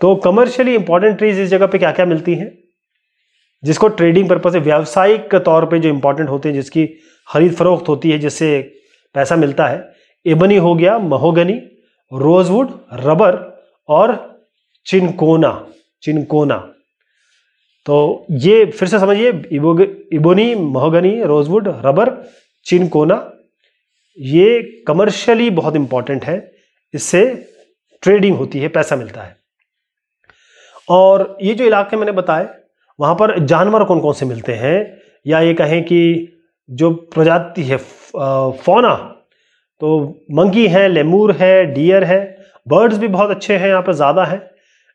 तो कमर्शियली इंपॉर्टेंट ट्रीज इस जगह पे क्या क्या मिलती हैं जिसको ट्रेडिंग पर्पज से व्यावसायिक तौर पे जो इंपॉर्टेंट होते हैं जिसकी खरीद फरोख्त होती है जिससे पैसा मिलता है एबनी हो गया महोगनी रोजवुड रबर और चिनकोना चिनकोना तो ये फिर से समझिए ebony mahogany rosewood rubber cinchona ये कमर्शियली बहुत इंपॉर्टेंट है इससे ट्रेडिंग होती है पैसा मिलता है और ये जो इलाके मैंने बताए वहाँ पर जानवर कौन कौन से मिलते हैं या ये कहें कि जो प्रजाति है फोना तो मंकी है लेमूर है डियर है बर्ड्स भी बहुत अच्छे हैं यहाँ पर ज़्यादा हैं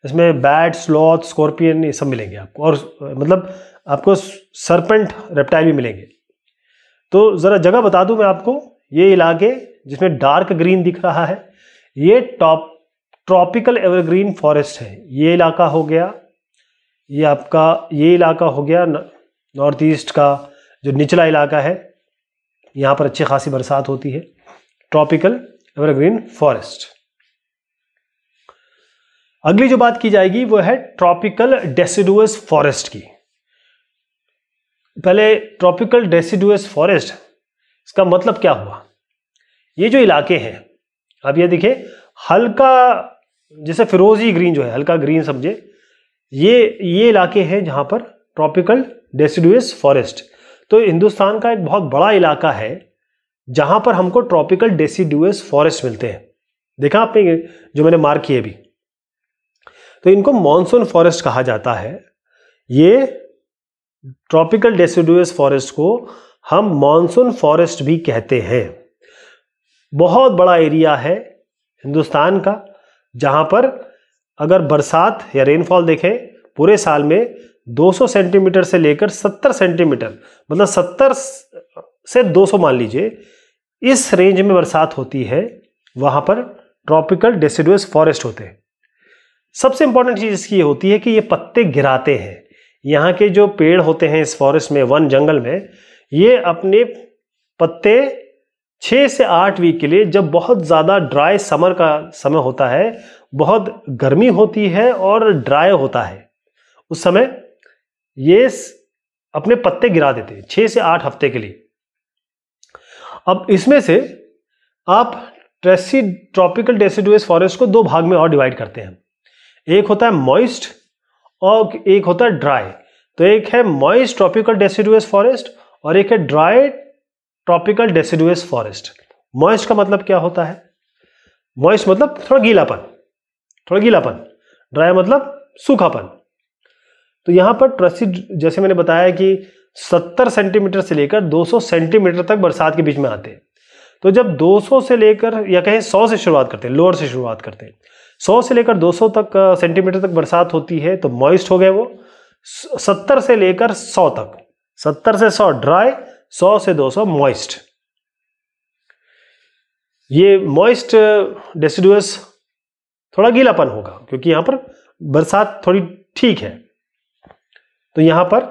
इसमें बैट स्लॉथ स्कॉर्पियन ये सब मिलेंगे आपको और मतलब आपको सरपेंट रेप्टाइल भी मिलेंगे तो ज़रा जगह बता दूं मैं आपको ये इलाके जिसमें डार्क ग्रीन दिख रहा है ये टॉप ट्रॉपिकल एवरग्रीन फॉरेस्ट है ये इलाका हो गया ये आपका ये इलाका हो गया नॉर्थ ईस्ट का जो निचला इलाका है यहाँ पर अच्छी खासी बरसात होती है ट्रॉपिकल एवरग्रीन फॉरेस्ट अगली जो बात की जाएगी वो है ट्रॉपिकल डेसिडुअस फॉरेस्ट की पहले ट्रॉपिकल डेसिडुअस फॉरेस्ट इसका मतलब क्या हुआ ये जो इलाके हैं अब ये देखिए हल्का जैसे फिरोजी ग्रीन जो है हल्का ग्रीन समझे ये ये इलाके हैं जहाँ पर ट्रॉपिकल डेसिडुअस फॉरेस्ट तो हिंदुस्तान का एक बहुत बड़ा इलाका है जहाँ पर हमको ट्रॉपिकल डेसिडुअस फॉरेस्ट मिलते हैं देखा आपने जो मैंने मार्क किए अभी तो इनको मॉनसून फॉरेस्ट कहा जाता है ये ट्रॉपिकल डेसिडुअस फॉरेस्ट को हम मॉनसून फॉरेस्ट भी कहते हैं बहुत बड़ा एरिया है हिंदुस्तान का जहाँ पर अगर बरसात या रेनफॉल देखें पूरे साल में 200 सेंटीमीटर से लेकर 70 सेंटीमीटर मतलब 70 से 200 मान लीजिए इस रेंज में बरसात होती है वहाँ पर ट्रॉपिकल डेसिडुअस फॉरेस्ट होते हैं सबसे इंपॉर्टेंट चीज़ इसकी ये होती है कि ये पत्ते गिराते हैं यहाँ के जो पेड़ होते हैं इस फॉरेस्ट में वन जंगल में ये अपने पत्ते छः से आठ वीक के लिए जब बहुत ज़्यादा ड्राई समर का समय होता है बहुत गर्मी होती है और ड्राई होता है उस समय ये अपने पत्ते गिरा देते हैं छः से आठ हफ्ते के लिए अब इसमें से आप ट्रेसी ट्रॉपिकल डेसिडुएस फॉरेस्ट को दो भाग में और डिवाइड करते हैं एक होता है मॉइस्ट और एक होता है ड्राई तो एक है मॉइस्ट ट्रॉपिकल डेसिडुअस फॉरेस्ट और एक है dry tropical deciduous forest moist का मतलब क्या होता है मॉइस्ट मतलब थोड़ा गीलापन थोड़ा गीलापन ड्राई मतलब सूखापन तो यहां पर प्रसिद्ध जैसे मैंने बताया कि 70 सेंटीमीटर से लेकर 200 सेंटीमीटर तक बरसात के बीच में आते हैं तो जब 200 से लेकर या कहें 100 से शुरुआत करते हैं लोअर से शुरुआत करते हैं 100 से लेकर 200 तक सेंटीमीटर तक बरसात होती है तो मॉइस्ट हो गए वो 70 से लेकर 100 तक 70 से 100 ड्राई 100 से 200 मॉइस्ट ये मॉइस्ट डेसिडुअस थोड़ा गीलापन होगा क्योंकि यहां पर बरसात थोड़ी ठीक है तो यहां पर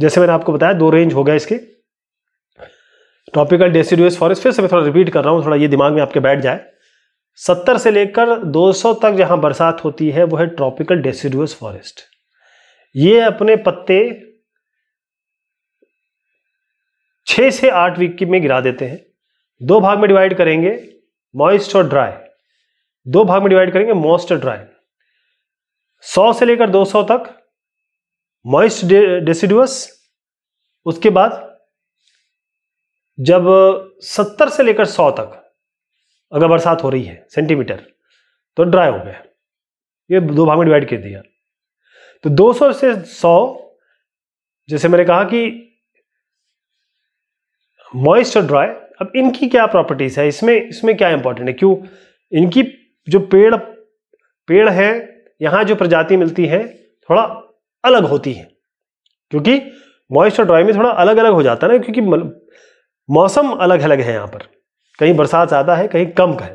जैसे मैंने आपको बताया दो रेंज होगा इसके ट्रॉपिकल डेसिडुअस फॉरेस्ट फिर से मैं थोड़ा रिपीट कर रहा हूँ थोड़ा ये दिमाग में आपके बैठ जाए सत्तर से लेकर 200 तक जहां बरसात होती है वो है ट्रॉपिकल डेसिडुअस फॉरेस्ट ये अपने पत्ते 6 से आठ वीक में गिरा देते हैं दो भाग में डिवाइड करेंगे मॉइस्ट और ड्राई दो भाग में डिवाइड करेंगे मॉइस्ट और ड्राई सौ से लेकर दो सौ तक मॉइस्ट डेसिडुअस उसके बाद जब सत्तर से लेकर सौ तक अगर बरसात हो रही है सेंटीमीटर तो ड्राई हो गया ये दो भाग में डिवाइड कर दिया तो 200 से 100 जैसे मैंने कहा कि मॉइस्ट और ड्राई अब इनकी क्या प्रॉपर्टीज है इसमें इसमें क्या इंपॉर्टेंट है क्यों इनकी जो पेड़ पेड़ है यहां जो प्रजाति मिलती है थोड़ा अलग होती है क्योंकि मॉइस्ट और ड्राई में थोड़ा अलग अलग हो जाता है ना क्योंकि मौसम अलग अलग है यहां पर कहीं बरसात ज़्यादा है कहीं कम है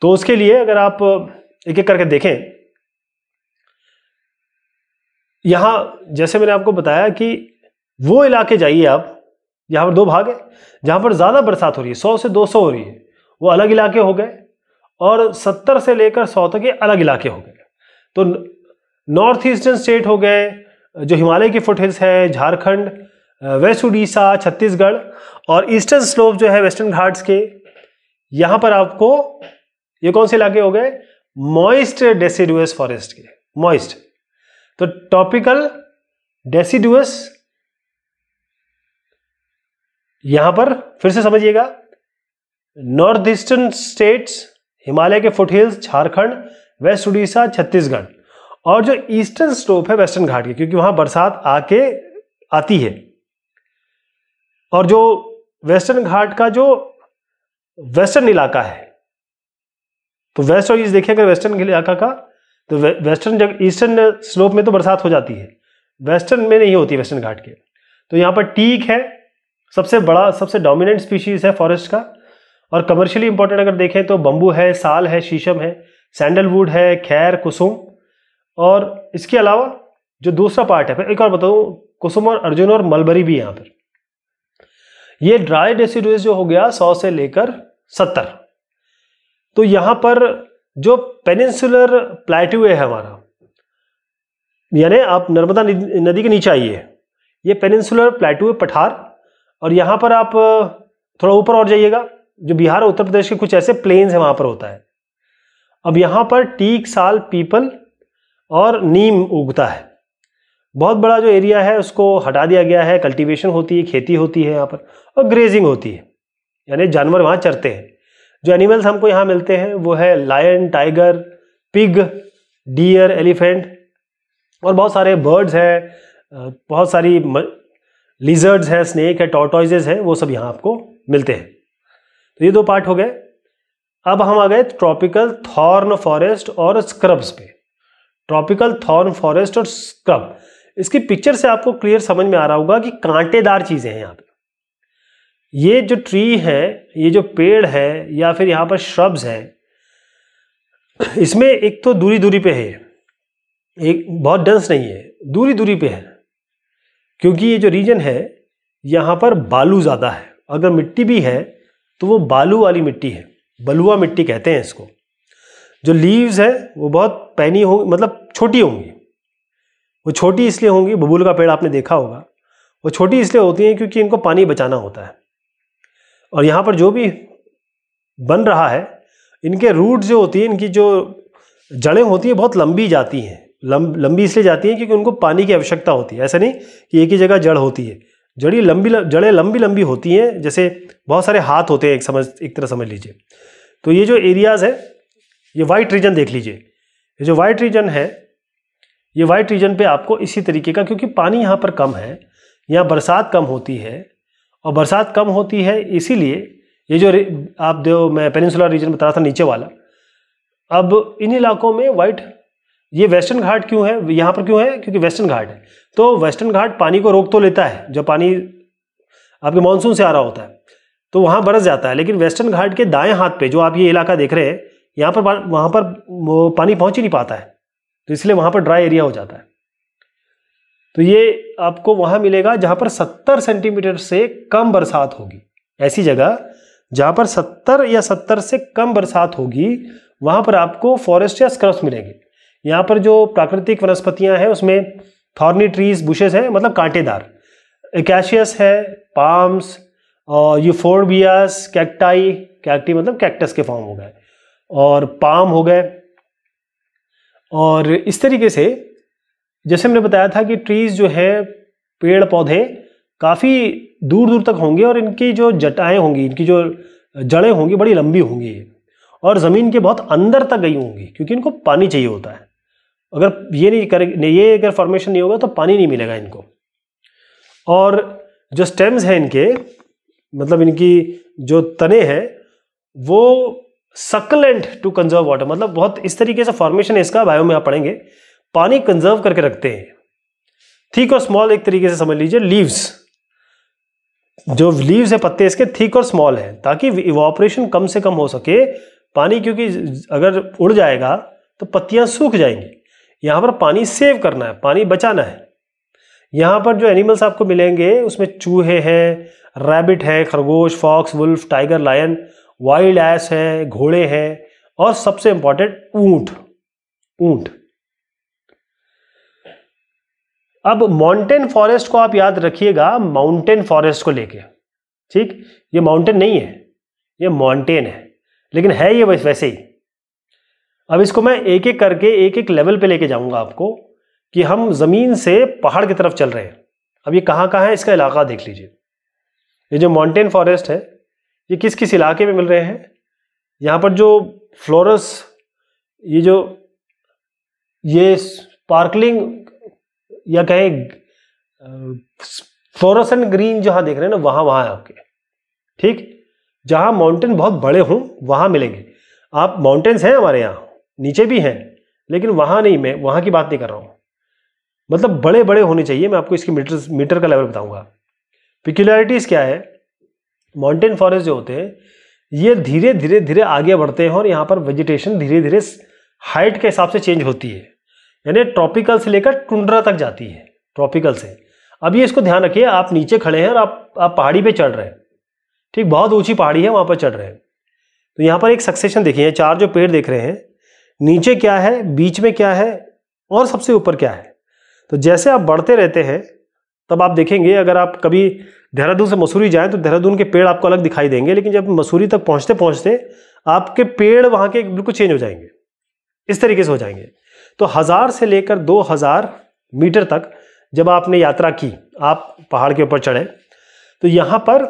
तो उसके लिए अगर आप एक एक करके देखें यहाँ जैसे मैंने आपको बताया कि वो इलाके जाइए आप यहाँ पर दो भाग है जहाँ पर ज़्यादा बरसात हो रही है सौ से दो सौ हो रही है वो अलग इलाके हो गए और सत्तर से लेकर सौ तक के अलग इलाके हो गए तो नॉर्थ ईस्टर्न स्टेट हो गए जो हिमालय के फुटहिल्स हैं झारखंड वेस्ट उड़ीसा छत्तीसगढ़ और ईस्टर्न स्लोप जो है वेस्टर्न घाट्स के यहां पर आपको ये कौन से इलाके हो गए मॉइस्ट डेसीडुअस फॉरेस्ट के मॉइस्ट तो टॉपिकल डेसीडुअस यहां पर फिर से समझिएगा नॉर्थ ईस्टर्न स्टेट्स हिमालय के फुटहिल्स झारखंड वेस्ट उड़ीसा छत्तीसगढ़ और जो ईस्टर्न स्लोप है वेस्टर्न घाट के क्योंकि वहां बरसात आके आती है और जो वेस्टर्न घाट का जो वेस्टर्न इलाका है तो वेस्ट और ईस्ट देखिए अगर वेस्टर्न इलाका का तो वेस्टर्न जब ईस्टर्न स्लोप में तो बरसात हो जाती है वेस्टर्न में नहीं होती वेस्टर्न घाट के तो यहाँ पर टीक है सबसे बड़ा सबसे डोमिनेंट स्पीशीज़ है फॉरेस्ट का और कमर्शियली इंपॉर्टेंट अगर देखें तो बम्बू है साल है शीशम है सैंडलवुड है खैर कुसुम और इसके अलावा जो दूसरा पार्ट है एक और बताऊँ कुसुम और अर्जुन और मलबरी भी यहाँ पर ये ड्राई डेसिडुअस जो हो गया सौ से लेकर सत्तर तो यहां पर जो पेनिसुलर प्लेट्यू है हमारा यानी आप नर्मदा नदी के नीचे आइए ये पेनिसुलर प्लेट्यू पठार और यहाँ पर आप थोड़ा ऊपर और जाइएगा जो बिहार उत्तर प्रदेश के कुछ ऐसे प्लेन्स हैं वहाँ पर होता है अब यहाँ पर टीक साल पीपल और नीम उगता है बहुत बड़ा जो एरिया है उसको हटा दिया गया है कल्टीवेशन होती है खेती होती है यहाँ पर और ग्रेजिंग होती है यानी जानवर वहाँ चरते हैं जो एनिमल्स हमको यहाँ मिलते हैं वो है lion tiger pig deer elephant और बहुत सारे बर्ड्स हैं बहुत सारी लिजर्ड्स हैं स्नेक है टॉटॉइजेज हैं वो सब यहाँ आपको मिलते हैं तो ये दो पार्ट हो गए अब हम आ गए ट्रॉपिकल थॉर्न फॉरेस्ट और स्क्रब्स पे ट्रॉपिकल थॉर्न फॉरेस्ट और स्क्रब इसकी पिक्चर से आपको क्लियर समझ में आ रहा होगा कि कांटेदार चीज़ें हैं यहाँ पे ये जो ट्री है ये जो पेड़ है या फिर यहाँ पर श्रब्स हैं इसमें एक तो दूरी दूरी पे है एक बहुत डेंस नहीं है दूरी दूरी पे है क्योंकि ये जो रीजन है यहाँ पर बालू ज़्यादा है अगर मिट्टी भी है तो वो बालू वाली मिट्टी है बलुआ मिट्टी कहते हैं इसको जो लीव्स हैं वो बहुत पैनी हो मतलब छोटी होंगी वो छोटी इसलिए होंगी बबूल का पेड़ आपने देखा होगा वो छोटी इसलिए होती हैं क्योंकि इनको पानी बचाना होता है और यहाँ पर जो भी बन रहा है इनके रूट जो होती हैं इनकी जो जड़ें होती हैं बहुत लंबी जाती हैं लंब लंबी इसलिए जाती हैं क्योंकि उनको पानी की आवश्यकता होती है ऐसा नहीं कि एक ही जगह जड़ होती है जड़ी लंबी जड़ें लंबी लंबी होती हैं जैसे बहुत सारे हाथ होते हैं एक समझ एक तरह समझ लीजिए तो ये जो एरियाज़ है ये वाइट रीजन देख लीजिए ये जो वाइट रीजन है ये वाइट रीजन पे आपको इसी तरीके का क्योंकि पानी यहाँ पर कम है यहाँ बरसात कम होती है और बरसात कम होती है इसीलिए ये जो आप देव मैं पेनिसुलर रीजन बता रहा था नीचे वाला अब इन इलाकों में वाइट ये वेस्टर्न घाट क्यों है यहाँ पर क्यों है क्योंकि वेस्टर्न घाट है तो वेस्टर्न घाट पानी को रोक तो लेता है जब पानी आपके मानसून से आ रहा होता है तो वहाँ बरस जाता है लेकिन वेस्टर्न घाट के दाएं हाथ पे जो आप ये इलाका देख रहे हैं यहाँ पर वहाँ पर पानी पहुँच ही नहीं पाता है तो इसलिए वहाँ पर ड्राई एरिया हो जाता है तो ये आपको वहाँ मिलेगा जहाँ पर 70 सेंटीमीटर से कम बरसात होगी ऐसी जगह जहाँ पर 70 या 70 से कम बरसात होगी वहाँ पर आपको फॉरेस्ट या स्क्रब्स मिलेंगे यहाँ पर जो प्राकृतिक वनस्पतियाँ हैं उसमें थॉर्नी ट्रीज बुशेज हैं मतलब कांटेदार एकेशियस है पाम्स और यूफोर्बियास कैक्टाई कैक्टी मतलब कैक्टस के फॉर्म हो गए और पाम हो गए और इस तरीके से जैसे हमने बताया था कि ट्रीज़ जो है पेड़ पौधे काफ़ी दूर दूर तक होंगे और इनकी जो जटाएँ होंगी इनकी जो जड़ें होंगी बड़ी लंबी होंगी और ज़मीन के बहुत अंदर तक गई होंगी क्योंकि इनको पानी चाहिए होता है अगर ये नहीं करे ये अगर फॉर्मेशन नहीं होगा तो पानी नहीं मिलेगा इनको और जो स्टेम्स हैं इनके मतलब इनकी जो तने हैं वो सकलेंट टू कंजर्व वाटर मतलब बहुत इस तरीके से फॉर्मेशन है इसका बायो में आप पढ़ेंगे पानी कंजर्व करके रखते हैं थीक और स्मॉल एक तरीके से समझ लीजिए लीव्स जो लीव्स है पत्ते इसके थीक और स्मॉल है ताकि इवॉपरेशन कम से कम हो सके पानी क्योंकि अगर उड़ जाएगा तो पत्तियां सूख जाएंगी यहां पर पानी सेव करना है पानी बचाना है यहां पर जो एनिमल्स आपको मिलेंगे उसमें चूहे हैं रैबिट है खरगोश fox wolf tiger lion wild ass है घोड़े हैं और सबसे इंपॉर्टेंट ऊंट ऊंट अब माउंटेन फॉरेस्ट को आप याद रखिएगा माउंटेन फॉरेस्ट को लेके ठीक ये माउंटेन नहीं है ये माउंटेन है लेकिन है ये वैसे ही अब इसको मैं एक एक करके एक एक लेवल पे लेके जाऊंगा आपको कि हम ज़मीन से पहाड़ की तरफ चल रहे हैं अब ये कहाँ कहाँ है इसका इलाका देख लीजिए ये जो माउंटेन फॉरेस्ट है ये किस किस इलाके में मिल रहे हैं यहाँ पर जो फ्लोरस ये जो ये स्पार्कलिंग या कहें फ्लोरस एंड ग्रीन जहाँ देख रहे हैं ना वहाँ वहाँ है आपके ठीक जहाँ माउंटेन बहुत बड़े हों वहाँ मिलेंगे आप माउंटेन्स हैं हमारे यहाँ नीचे भी हैं लेकिन वहाँ नहीं मैं वहाँ की बात नहीं कर रहा हूँ मतलब बड़े बड़े होने चाहिए मैं आपको इसकी मीटर मीटर का लेवल बताऊँगा पिक्यूलरिटीज़ क्या है माउंटेन फॉरेस्ट जो होते हैं ये धीरे धीरे धीरे आगे बढ़ते हैं और यहाँ पर वेजिटेशन धीरे धीरे हाइट के हिसाब से चेंज होती है यानी ट्रॉपिकल से लेकर टुंड्रा तक जाती है ट्रॉपिकल से अब ये इसको ध्यान रखिए आप नीचे खड़े हैं और आप आप पहाड़ी पे चढ़ रहे हैं ठीक बहुत ऊंची पहाड़ी है वहाँ पर चढ़ रहे हैं तो यहाँ पर एक सक्सेशन देखिए चार जो पेड़ देख रहे हैं नीचे क्या है बीच में क्या है और सबसे ऊपर क्या है तो जैसे आप बढ़ते रहते हैं तब आप देखेंगे अगर आप कभी देहरादून से मसूरी जाएँ तो देहरादून के पेड़ आपको अलग दिखाई देंगे लेकिन जब मसूरी तक पहुँचते पहुँचते आपके पेड़ वहाँ के बिल्कुल चेंज हो जाएंगे इस तरीके से हो जाएंगे तो हज़ार से लेकर दो हज़ार मीटर तक जब आपने यात्रा की आप पहाड़ के ऊपर चढ़े तो यहाँ पर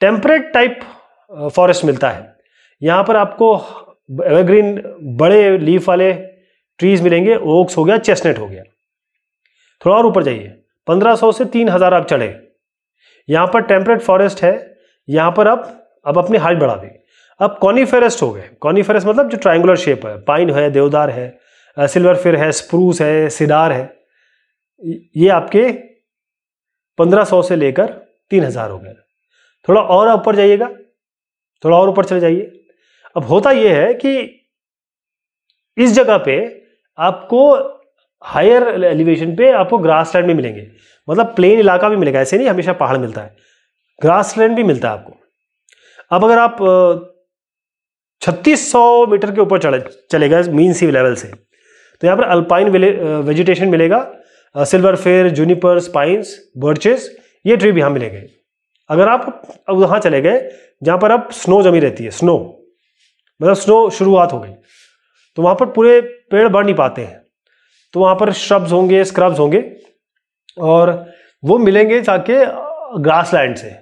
टेम्परेट टाइप फॉरेस्ट मिलता है यहाँ पर आपको एवरग्रीन बड़े लीफ वाले ट्रीज मिलेंगे ओक्स हो गया चेस्टनेट हो गया थोड़ा और ऊपर जाइए 1500 से 3000 आप चढ़े यहाँ पर टेम्परेट फॉरेस्ट है यहाँ पर अब अब अपनी हाइट बढ़ा दी अब कॉनीफेरेस्ट हो गए कॉनीफेरेस्ट मतलब जो ट्राइंगुलर शेप है पाइन है देवदार है सिल्वर फिर है स्प्रूस है सिडार है ये आपके 1500 से लेकर 3000 हो गए थोड़ा और ऊपर जाइएगा थोड़ा और ऊपर चले जाइए अब होता यह है कि इस जगह पे आपको हायर एलिवेशन पे आपको ग्रास लैंड भी मिलेंगे मतलब प्लेन इलाका भी मिलेगा ऐसे नहीं हमेशा पहाड़ मिलता है ग्रास लैंड भी मिलता है आपको अब अगर आप छत्तीस सौ मीटर के ऊपर चले चलेगा मीन सी लेवल से तो यहाँ पर अल्पाइन वेजिटेशन मिलेगा silver fir juniper pines birches ये ट्री भी यहाँ मिलेंगे अगर आप अब वहाँ चले गए जहाँ पर अब स्नो जमी रहती है स्नो मतलब स्नो शुरुआत हो गई तो वहाँ पर पूरे पेड़ बढ़ नहीं पाते हैं तो वहाँ पर श्रब्स होंगे स्क्रब्स होंगे और वो मिलेंगे जाके ग्रास लैंड से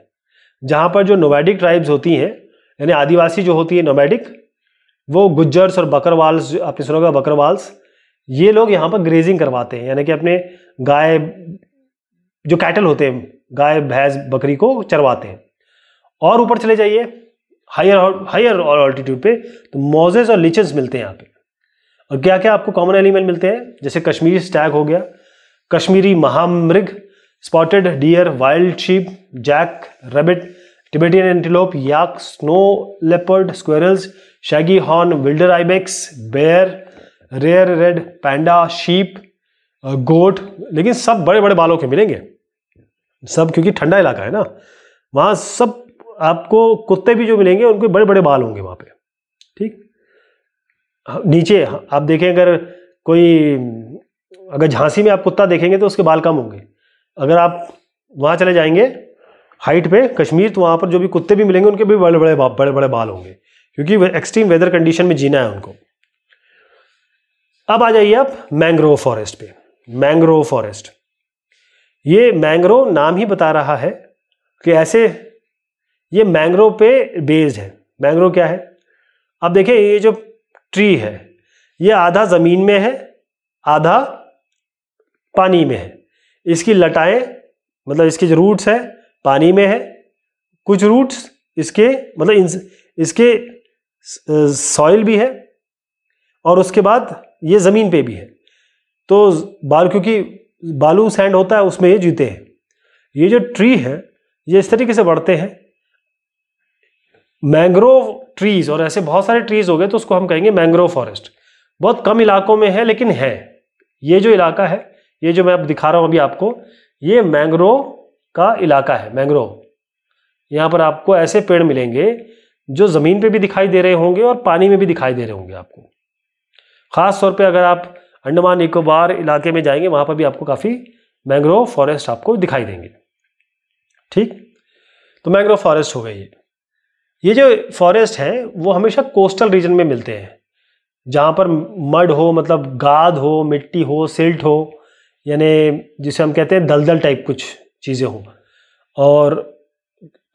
जहाँ पर जो नोमैडिक ट्राइब्स होती हैं यानी आदिवासी जो होती है नोमैडिक वो गुज्जर्स और बकरवाल्स आपने सुना होगा बकरवाल्स ये लोग यहाँ पर ग्रेजिंग करवाते हैं यानी कि अपने गाय जो कैटल होते हैं गाय भैंस बकरी को चरवाते हैं और ऊपर चले जाइए हायर हायर और ऑल्टीट्यूड पे तो मोजेस और लिचेस मिलते हैं यहाँ पे और क्या क्या आपको कॉमन एनिमल मिलते हैं जैसे कश्मीरी स्टैग हो गया कश्मीरी महामृग spotted deer wild sheep jack rabbit Tibetan antelope yak snow leopard squirrels shaggy horn wild ibex bear rare red panda sheep goat लेकिन सब बड़े बड़े बालों के मिलेंगे सब क्योंकि ठंडा इलाका है ना वहाँ सब आपको कुत्ते भी जो मिलेंगे उनके बड़े बड़े बाल होंगे वहाँ पे ठीक हाँ, नीचे आप देखें अगर कोई अगर झांसी में आप कुत्ता देखेंगे तो उसके बाल कम होंगे अगर आप वहाँ चले जाएंगे हाइट पे कश्मीर तो वहाँ पर जो भी कुत्ते भी मिलेंगे उनके भी बड़े बड़े बड़े बड़े बाल होंगे क्योंकि एक्सट्रीम वेदर कंडीशन में जीना है उनको अब आ जाइए आप मैंग्रोव फॉरेस्ट पे मैंग्रोव फॉरेस्ट ये मैंग्रोव नाम ही बता रहा है कि ऐसे ये मैंग्रोव पे बेस्ड है मैंग्रोव क्या है अब देखिए ये जो ट्री है ये आधा ज़मीन में है आधा पानी में है इसकी लटाएं मतलब इसके जो रूट्स हैं पानी में है कुछ रूट्स इसके मतलब इसके सॉइल भी है और उसके बाद ये ज़मीन पे भी है तो बाल क्योंकि बालू सैंड होता है उसमें ये जीते हैं ये जो ट्री है ये इस तरीके से बढ़ते हैं मैंग्रोव ट्रीज़ और ऐसे बहुत सारे ट्रीज़ हो गए तो उसको हम कहेंगे मैंग्रोव फॉरेस्ट बहुत कम इलाकों में है लेकिन है ये जो इलाका है ये जो मैं अब दिखा रहा हूँ अभी आपको ये मैंग्रोव का इलाका है मैंग्रोव यहाँ पर आपको ऐसे पेड़ मिलेंगे जो ज़मीन पे भी दिखाई दे रहे होंगे और पानी में भी दिखाई दे रहे होंगे आपको ख़ास तौर पे अगर आप अंडमान निकोबार इलाके में जाएंगे वहाँ पर भी आपको काफ़ी मैंग्रोव फॉरेस्ट आपको दिखाई देंगे ठीक तो मैंग्रोव फॉरेस्ट हो गए ये ये जो फॉरेस्ट हैं वो हमेशा कोस्टल रीजन में मिलते हैं जहाँ पर मड हो मतलब गाद हो मिट्टी हो सिल्ट हो यानी जिसे हम कहते हैं दलदल टाइप कुछ चीज़ें हों और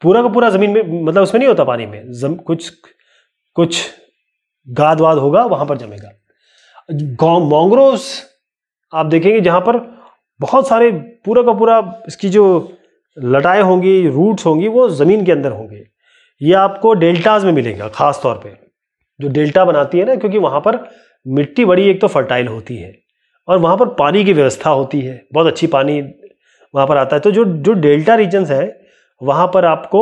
पूरा का पूरा ज़मीन में मतलब उसमें नहीं होता पानी में जम, कुछ कुछ गाद वाद होगा वहाँ पर जमेगा मोंग्रोव्स आप देखेंगे जहाँ पर बहुत सारे पूरा का पूरा इसकी जो लटाएँ होंगी रूट्स होंगी वो ज़मीन के अंदर होंगे ये आपको डेल्टाज में मिलेगा ख़ास तौर पे जो डेल्टा बनाती है ना क्योंकि वहाँ पर मिट्टी बड़ी एक तो फर्टाइल होती है और वहाँ पर पानी की व्यवस्था होती है बहुत अच्छी पानी वहाँ पर आता है तो जो जो डेल्टा रीजन्स हैं वहाँ पर आपको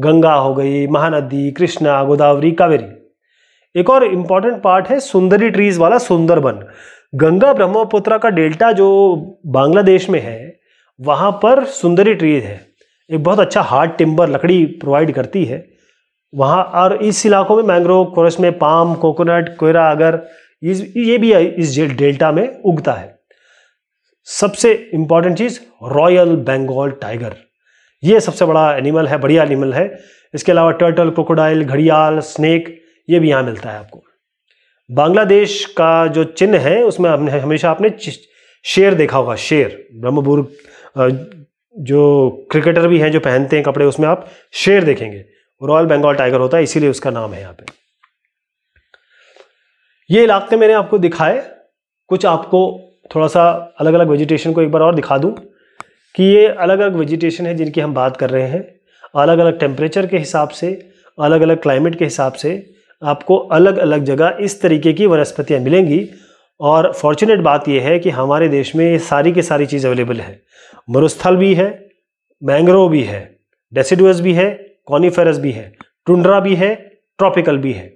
गंगा हो गई महानदी कृष्णा गोदावरी कावेरी एक और इम्पॉर्टेंट पार्ट है सुंदरी ट्रीज वाला सुंदरबन गंगा ब्रह्मपुत्रा का डेल्टा जो बांग्लादेश में है वहाँ पर सुंदरी ट्रीज है एक बहुत अच्छा हार्ड टिम्बर लकड़ी प्रोवाइड करती है वहाँ और इस इलाकों में मैंग्रोव कोरस में पाम कोकोनट कोयरा अगर ये भी इस डेल्टा में उगता है सबसे इंपॉर्टेंट चीज़ रॉयल बंगाल टाइगर ये सबसे बड़ा एनिमल है बढ़िया एनिमल है इसके अलावा टर्टल क्रोकोडाइल घड़ियाल स्नेक ये भी यहाँ मिलता है आपको बांग्लादेश का जो चिन्ह है उसमें हमने हमेशा आपने शेर देखा होगा शेर ब्रह्मपुर जो क्रिकेटर भी हैं जो पहनते हैं कपड़े उसमें आप शेर देखेंगे रॉयल बंगाल टाइगर होता है इसीलिए उसका नाम है यहाँ पर ये इलाके मैंने आपको दिखाए कुछ आपको थोड़ा सा अलग अलग वेजिटेशन को एक बार और दिखा दूँ कि ये अलग अलग वेजिटेशन है जिनकी हम बात कर रहे हैं अलग अलग टेम्परेचर के हिसाब से अलग अलग क्लाइमेट के हिसाब से आपको अलग अलग जगह इस तरीके की वनस्पतियाँ मिलेंगी और फॉर्चुनेट बात यह है कि हमारे देश में ये सारी के सारी चीज़ अवेलेबल है मरुस्थल भी है मैंग्रोव भी है डेसिडुअस भी है कॉनीफेरस भी है टुंड्रा भी है ट्रॉपिकल भी है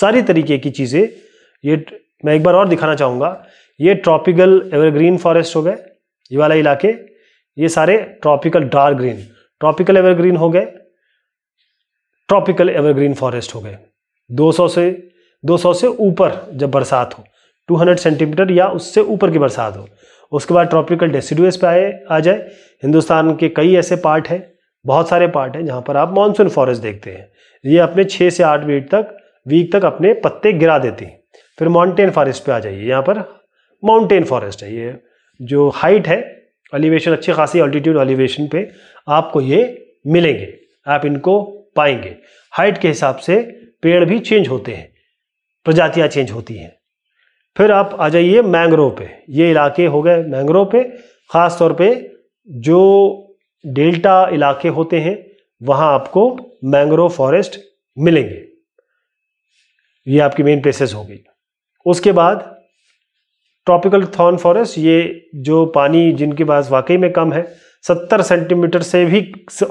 सारी तरीके की चीज़ें ये मैं एक बार और दिखाना चाहूँगा ये ट्रॉपिकल एवरग्रीन फॉरेस्ट हो गए ये वाला इलाके ये सारे tropical dark green tropical evergreen हो गए ट्रॉपिकल एवरग्रीन फॉरेस्ट हो गए 200 से 200 से ऊपर जब बरसात हो 200 सेंटीमीटर या उससे ऊपर की बरसात हो उसके बाद ट्रॉपिकल डेसीडुएस पे आए आ जाए हिंदुस्तान के कई ऐसे पार्ट हैं बहुत सारे पार्ट हैं जहाँ पर आप मानसून फॉरेस्ट देखते हैं ये अपने छः से आठ मिनट तक वीक तक अपने पत्ते गिरा देती हैं फिर माउंटेन फॉरेस्ट पे आ जाइए यहाँ पर माउंटेन फॉरेस्ट है ये जो हाइट है एलिवेशन अच्छी खासी ऑल्टीट्यूड एलिवेशन पे आपको ये मिलेंगे आप इनको पाएंगे हाइट के हिसाब से पेड़ भी चेंज होते हैं प्रजातियाँ चेंज होती हैं फिर आप आ जाइए मैंग्रोव पे ये इलाके हो गए मैंग्रोव पे ख़ास तौर पे जो डेल्टा इलाके होते हैं वहाँ आपको मैंग्रोव फॉरेस्ट मिलेंगे ये आपकी मेन प्लेसेस हो गई उसके बाद ट्रॉपिकल थॉर्न फॉरेस्ट ये जो पानी जिनके पास वाकई में कम है सत्तर सेंटीमीटर से भी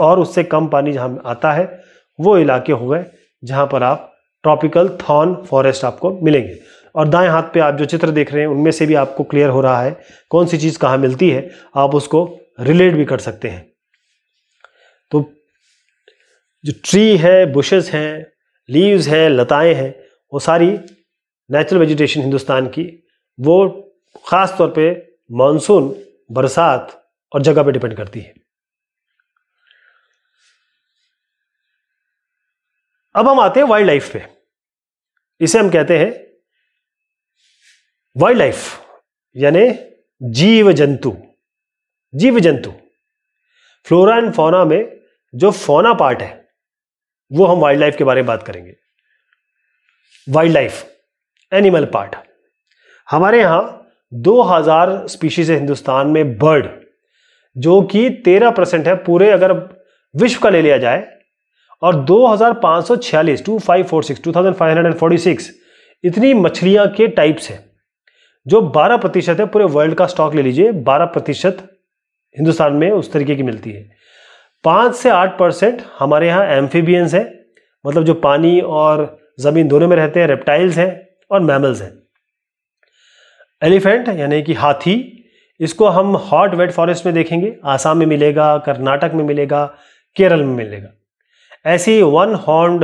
और उससे कम पानी जहाँ आता है वो इलाके हो गए जहाँ पर आप ट्रॉपिकल थॉर्न फॉरेस्ट आपको मिलेंगे और दाएं हाथ पे आप जो चित्र देख रहे हैं उनमें से भी आपको क्लियर हो रहा है कौन सी चीज़ कहाँ मिलती है आप उसको रिलेट भी कर सकते हैं तो जो ट्री है बुशेस हैं लीव्स हैं लताएं हैं वो सारी नेचुरल वेजिटेशन हिंदुस्तान की वो ख़ास तौर पे मानसून बरसात और जगह पे डिपेंड करती है अब हम आते हैं वाइल्ड लाइफ पे इसे हम कहते हैं वाइल्ड लाइफ यानी जीव जंतु जीव जंतु फ्लोरा एंड फोना में जो फोना पार्ट है वो हम वाइल्ड लाइफ के बारे में बात करेंगे वाइल्ड लाइफ एनिमल पार्ट हमारे यहाँ 2000 स्पीशीज है हिंदुस्तान में बर्ड जो कि 13 परसेंट है पूरे अगर विश्व का ले लिया जाए और 2546 2546 सिक्स इतनी मछलियाँ के टाइप्स हैं जो 12 प्रतिशत है पूरे वर्ल्ड का स्टॉक ले लीजिए 12 प्रतिशत हिंदुस्तान में उस तरीके की मिलती है पाँच से आठ परसेंट हमारे यहाँ एम्फीबियंस है मतलब जो पानी और ज़मीन दोनों में रहते हैं रेप्टाइल्स हैं और मैमल्स हैं एलिफेंट यानी कि हाथी इसको हम हॉट वेट फॉरेस्ट में देखेंगे आसाम में मिलेगा कर्नाटक में मिलेगा केरल में मिलेगा ऐसी वन हॉर्न्ड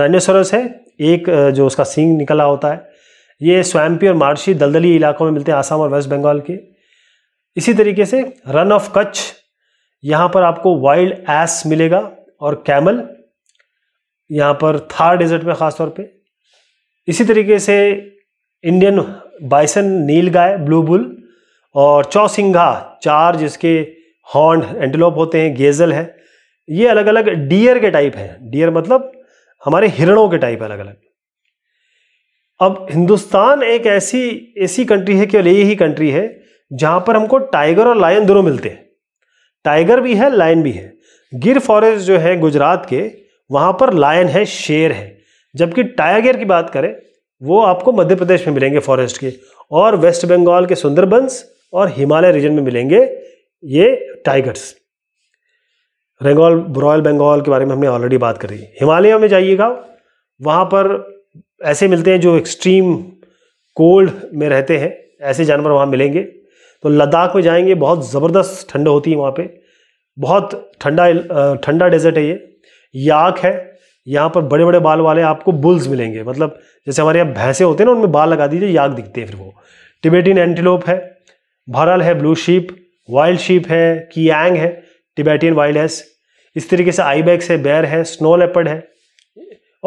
राइनोसोरस है एक जो उसका सींग निकला होता है ये स्वैम्पी और मार्शी दलदली इलाकों में मिलते हैं आसाम और वेस्ट बंगाल के इसी तरीके से रन ऑफ कच्छ यहाँ पर आपको वाइल्ड एस मिलेगा और कैमल यहाँ पर थार डेजर्ट में ख़ासतौर पर इसी तरीके से Indian bison nilgai blue bull और चौसिंघा चार जिसके हॉर्न एंटलोप होते हैं गेजल है ये अलग अलग डियर के टाइप हैं डियर मतलब हमारे हिरणों के टाइप अलग अलग अब हिंदुस्तान एक ऐसी ऐसी कंट्री है केवल यही कंट्री है जहाँ पर हमको टाइगर और लायन दोनों मिलते हैं टाइगर भी है लायन भी है गिर फॉरेस्ट जो है गुजरात के वहाँ पर लायन है शेर है जबकि टाया गेयर की बात करें वो आपको मध्य प्रदेश में मिलेंगे फॉरेस्ट के और वेस्ट बंगाल के सुंदरबंस और हिमालय रीजन में मिलेंगे ये टाइगर्स रंगाल रॉयल बंगाल के बारे में हमने ऑलरेडी बात करी हिमालय में जाइएगा वहाँ पर ऐसे मिलते हैं जो एक्सट्रीम कोल्ड में रहते हैं ऐसे जानवर वहाँ मिलेंगे तो लद्दाख में जाएंगे बहुत ज़बरदस्त ठंड होती है वहाँ पे बहुत ठंडा ठंडा डेजर्ट है ये याक है यहाँ पर बड़े बड़े बाल वाले आपको बुल्स मिलेंगे मतलब जैसे हमारे यहाँ भैंसे होते हैं ना उनमें बाल लगा दीजिए याग दिखते हैं फिर वो टिबेटिन एंटीलोप है भरल है ब्लू शीप वाइल्ड शीप है कियांग है टिबेटियन वाइल्ड हैस इस तरीके से आईबैक्स है बैर है स्नो लेपर्ड है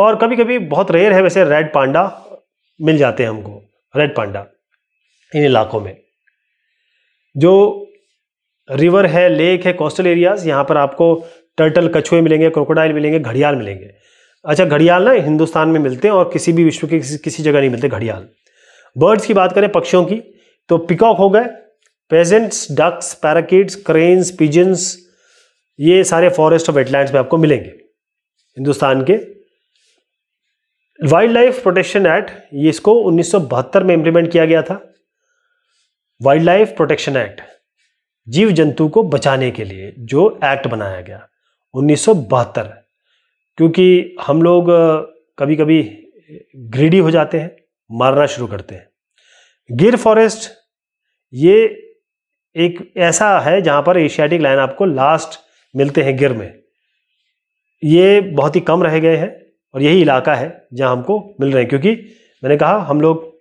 और कभी कभी बहुत रेयर है वैसे रेड पांडा मिल जाते हैं हमको रेड पांडा इन इलाकों में जो रिवर है लेक है कोस्टल एरियाज़ यहाँ पर आपको टर्टल कछुए मिलेंगे क्रोकोडाइल मिलेंगे घड़ियाल मिलेंगे अच्छा घड़ियाल ना हिंदुस्तान में मिलते हैं और किसी भी विश्व के किसी किसी जगह नहीं मिलते घड़ियाल बर्ड्स की बात करें पक्षियों की तो पिकॉक हो गए pheasants ducks parakeets cranes pigeons ये सारे फॉरेस्ट और वेटलैंड्स में आपको मिलेंगे हिंदुस्तान के वाइल्ड लाइफ प्रोटेक्शन एक्ट ये इसको उन्नीस में इम्प्लीमेंट किया गया था वाइल्ड लाइफ प्रोटेक्शन एक्ट जीव जंतु को बचाने के लिए जो एक्ट बनाया गया उन्नीस क्योंकि हम लोग कभी कभी ग्रीडी हो जाते हैं मारना शुरू करते हैं गिर फॉरेस्ट ये एक ऐसा है जहाँ पर एशियाटिक लाइन आपको लास्ट मिलते हैं गिर में ये बहुत ही कम रह गए हैं और यही इलाका है जहाँ हमको मिल रहे हैं क्योंकि मैंने कहा हम लोग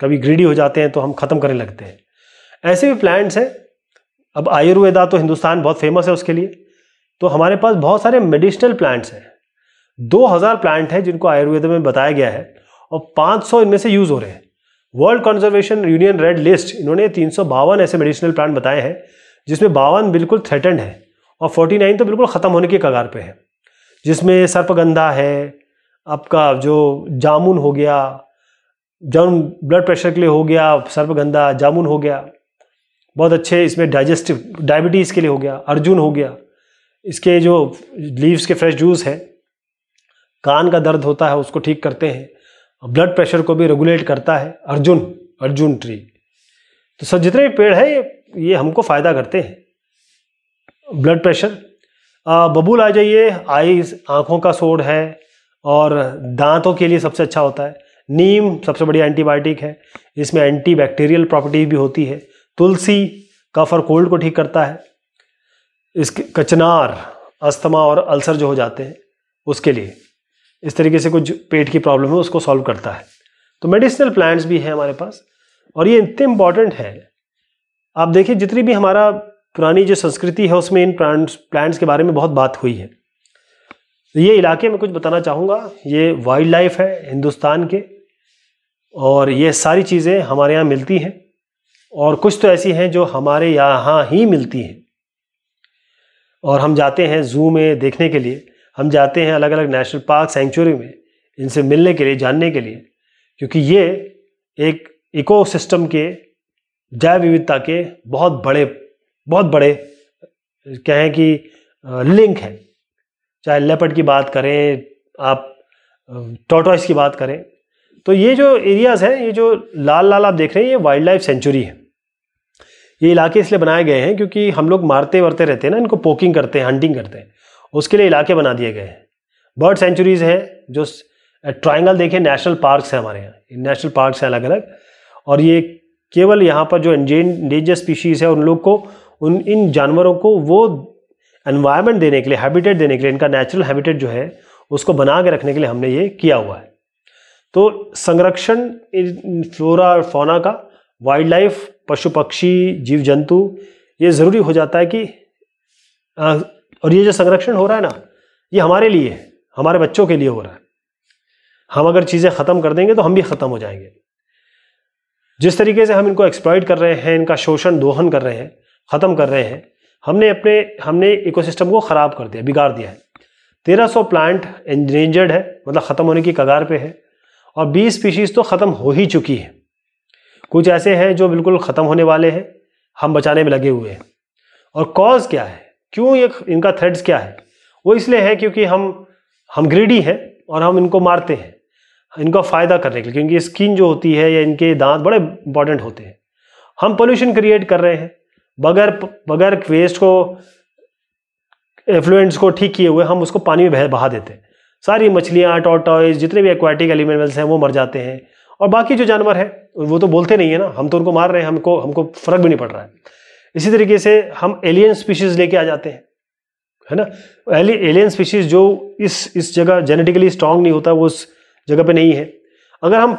कभी ग्रीडी हो जाते हैं तो हम ख़त्म करने लगते हैं ऐसे भी प्लांट्स हैं अब आयुर्वेदा तो हिंदुस्तान बहुत फेमस है उसके लिए तो हमारे पास बहुत सारे मेडिसिनल प्लांट्स हैं 2000 प्लांट हैं जिनको आयुर्वेद में बताया गया है और 500 इनमें से यूज़ हो रहे हैं world conservation union red list इन्होंने तीन ऐसे मेडिसिनल प्लांट बताए हैं जिसमें बावन बिल्कुल थ्रेटेंड है और 49 तो बिल्कुल ख़त्म होने के कगार पे है जिसमें सर्पगंधा है आपका जो जामुन हो गया जामुन ब्लड प्रेशर के लिए हो गया सर्पगंधा जामुन हो गया बहुत अच्छे इसमें डाइजेस्टिव डायबिटीज़ के लिए हो गया अर्जुन हो गया इसके जो लीव्स के फ्रेश जूस है कान का दर्द होता है उसको ठीक करते हैं ब्लड प्रेशर को भी रेगुलेट करता है अर्जुन अर्जुन ट्री तो सर जितने भी पेड़ है ये ये हमको फ़ायदा करते हैं ब्लड प्रेशर बबूल आ जाइए आई आँखों का सोड है और दांतों के लिए सबसे अच्छा होता है नीम सबसे बड़ी एंटीबायोटिक है इसमें एंटीबैक्टीरियल प्रॉपर्टी भी होती है तुलसी कफ और कोल्ड को ठीक करता है इसके कचनार अस्थमा और अल्सर जो हो जाते हैं उसके लिए इस तरीके से कुछ पेट की प्रॉब्लम है उसको सॉल्व करता है तो मेडिसिनल प्लांट्स भी हैं हमारे पास और ये इतने इम्पॉर्टेंट है आप देखिए जितनी भी हमारा पुरानी जो संस्कृति है उसमें इन प्लांट्स प्लांट्स के बारे में बहुत बात हुई है ये इलाके में कुछ बताना चाहूँगा ये वाइल्ड लाइफ है हिंदुस्तान के और ये सारी चीज़ें हमारे यहाँ मिलती हैं और कुछ तो ऐसी हैं जो हमारे यहाँ ही मिलती हैं और हम जाते हैं जू में देखने के लिए हम जाते हैं अलग अलग नेशनल पार्क सेंचुरी में इनसे मिलने के लिए जानने के लिए क्योंकि ये एक इकोसिस्टम के जैव विविधता के बहुत बड़े बहुत बड़े कहें कि लिंक है चाहे लेपर्ड की बात करें आप टोटॉइस की बात करें तो ये जो एरियाज़ हैं ये जो लाल लाल आप देख रहे हैं ये वाइल्ड लाइफ सेंचुरी है ये इलाके इसलिए बनाए गए हैं क्योंकि हम लोग मारते वरते रहते हैं ना इनको पोकिंग करते हैं हंटिंग करते हैं उसके लिए इलाके बना दिए गए हैं बर्ड सेंचुरीज हैं जो ट्राइंगल देखें नेशनल पार्क्स हैं हमारे यहाँ नेशनल पार्क्स हैं अलग अलग और ये केवल यहाँ पर जो इंडेंजर स्पीशीज़ है उन लोग को उन इन जानवरों को वो एनवायरनमेंट देने के लिए हैबिटेट देने के लिए इनका नेचुरल हैबिटेट जो है उसको बना के रखने के लिए हमने ये किया हुआ है तो संरक्षण फ्लोरा और फोना का वाइल्ड लाइफ पशु पक्षी जीव जंतु ये ज़रूरी हो जाता है कि आ, और ये जो संरक्षण हो रहा है ना ये हमारे लिए हमारे बच्चों के लिए हो रहा है हम अगर चीज़ें ख़त्म कर देंगे तो हम भी ख़त्म हो जाएंगे जिस तरीके से हम इनको एक्सप्लॉयट कर रहे हैं इनका शोषण दोहन कर रहे हैं ख़त्म कर रहे हैं हमने अपने हमने इकोसिस्टम को ख़राब कर दिया बिगाड़ दिया है तेरह सौ प्लांट एंडेंजर्ड है मतलब ख़त्म होने की कगार पे है और बीस स्पीशीज़ तो ख़त्म हो ही चुकी है कुछ ऐसे हैं जो बिल्कुल ख़त्म होने वाले हैं हम बचाने में लगे हुए हैं और कॉज क्या है क्यों ये इनका थ्रेड्स क्या है वो इसलिए है क्योंकि हम हम ग्रीडी हैं और हम इनको मारते हैं इनका फ़ायदा करने के लिए क्योंकि स्किन जो होती है या इनके दांत बड़े इंपॉर्टेंट होते हैं हम पोल्यूशन क्रिएट कर रहे हैं बगैर बगैर वेस्ट को एफ्लुएंट्स को ठीक किए हुए हम उसको पानी में बह बहा देते हैं सारी मछलियाँ टॉटॉयज जितने भी एक्वाटिक एलिमेंट्स हैं वो मर जाते हैं और बाकी जो जानवर है वो तो बोलते नहीं है ना हम तो उनको मार रहे हैं हमको हमको फर्क भी नहीं पड़ रहा है इसी तरीके से हम एलियन स्पीशीज लेके आ जाते हैं है ना एलियन स्पीशीज जो इस इस जगह जेनेटिकली स्ट्रांग नहीं होता वो उस जगह पे नहीं है अगर हम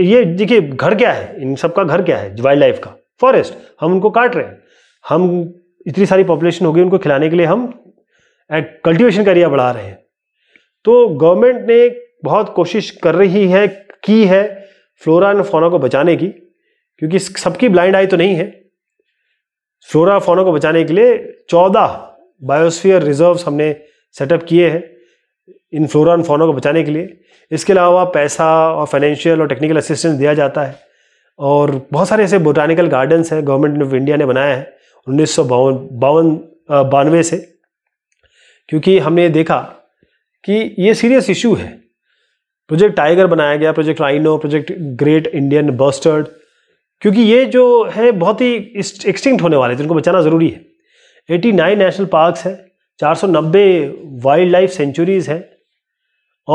ये देखिए घर क्या है इन सबका घर क्या है वाइल्ड लाइफ का फॉरेस्ट हम उनको काट रहे हैं हम इतनी सारी पॉपुलेशन होगी उनको खिलाने के लिए हम कल्टिवेशन का एरिया बढ़ा रहे हैं तो गवर्नमेंट ने बहुत कोशिश कर रही है की है फ्लोरा एंड फोना को बचाने की क्योंकि सबकी ब्लाइंड आई तो नहीं है फ्लोरा फोना को बचाने के लिए चौदह बायोस्फीयर रिजर्व्स हमने सेटअप किए हैं इन फ्लोरा एंड फोना को बचाने के लिए इसके अलावा पैसा और फाइनेंशियल और टेक्निकल असिस्टेंस दिया जाता है और बहुत सारे ऐसे बोटानिकल गार्डन्स हैं गवर्नमेंट ऑफ इंडिया ने बनाया है उन्नीस सौ बावन से क्योंकि हमने देखा कि ये सीरियस इशू है प्रोजेक्ट टाइगर बनाया गया project rhino project great Indian bustard क्योंकि ये जो है बहुत ही एक्सटिंक्ट होने वाले जिनको बचाना ज़रूरी है 89 नेशनल पार्क्स हैं 490 वाइल्ड लाइफ सेंचुरीज़ हैं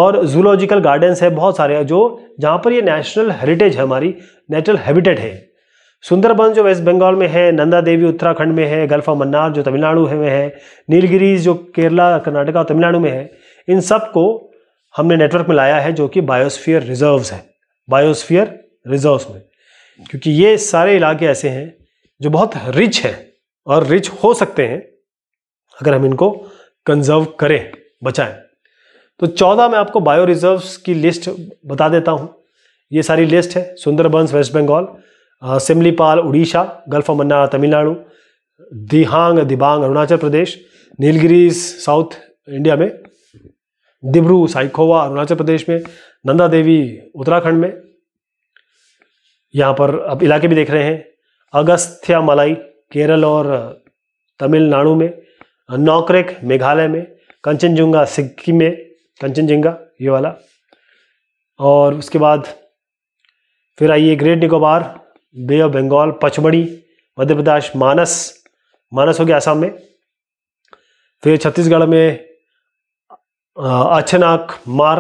और जूलॉजिकल गार्डन्स है बहुत सारे हैं जो जहाँ पर ये नेशनल हेरिटेज है हमारी नेचुरल हैबिटेट है सुंदरबन जो वेस्ट बंगाल में है नंदा देवी उत्तराखंड में है गल्फ ऑफ मन्नार जो तमिलनाडु में है नीलगिरीज जो केरला कर्नाटका और तमिलनाडु में है इन सब को हमने नेटवर्क में लाया है जो कि बायोस्फीयर रिजर्व्स है बायोस्फीयर रिजर्व्स में क्योंकि ये सारे इलाके ऐसे हैं जो बहुत रिच हैं और रिच हो सकते हैं अगर हम इनको कंजर्व करें बचाएं तो चौदह मैं आपको बायो रिजर्व्स की लिस्ट बता देता हूँ ये सारी लिस्ट है Sundarbans West Bengal Simlipal Orissa Gulf of Mannar Tamil Nadu Dihang Dibang Arunachal Pradesh Nilgiris south India में डिब्रू साइखोवा अरुणाचल प्रदेश में नंदा देवी उत्तराखंड में यहाँ पर आप इलाके भी देख रहे हैं अगस्थ्या मलाई केरल और तमिलनाडु में नौकरेक मेघालय में कंचनजुंगा सिक्किम में कंचनजुंगा ये वाला और उसके बाद फिर आइए Great Nicobar Bay of Bengal Pachmarhi Madhya Pradesh Manas Manas हो गया आसाम में फिर छत्तीसगढ़ में अचनाक मार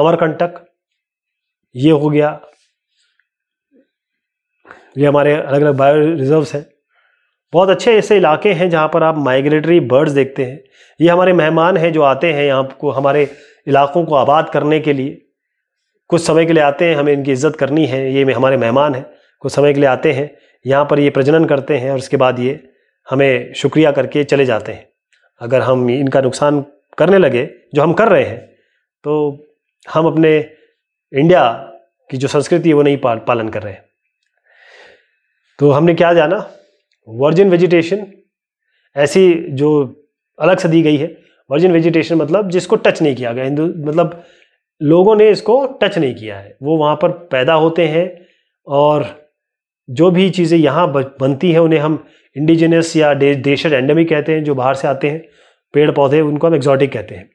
अमरकंटक ये हो गया ये हमारे अलग अलग बायो रिजर्व्स हैं बहुत अच्छे ऐसे इलाके हैं जहाँ पर आप माइग्रेटरी बर्ड्स देखते हैं ये हमारे मेहमान हैं जो आते हैं यहाँ को हमारे इलाकों को आबाद करने के लिए कुछ समय के लिए आते हैं हमें इनकी इज्जत करनी है ये हमारे मेहमान हैं कुछ समय के लिए आते हैं यहाँ पर ये प्रजनन करते हैं और उसके बाद ये हमें शुक्रिया करके चले जाते हैं अगर हम इनका नुकसान करने लगे जो हम कर रहे हैं तो हम अपने इंडिया की जो संस्कृति है वो नहीं पाल, पालन कर रहे हैं तो हमने क्या जाना वर्जिन वेजिटेशन ऐसी जो अलग से दी गई है वर्जिन वेजिटेशन मतलब जिसको टच नहीं किया गया हिंदू मतलब लोगों ने इसको टच नहीं किया है वो वहाँ पर पैदा होते हैं और जो भी चीज़ें यहाँ बनती हैं उन्हें हम इंडिजिनस या डेशर एंडमिक कहते हैं जो बाहर से आते हैं पेड़ पौधे उनको हम एक्जॉटिक कहते हैं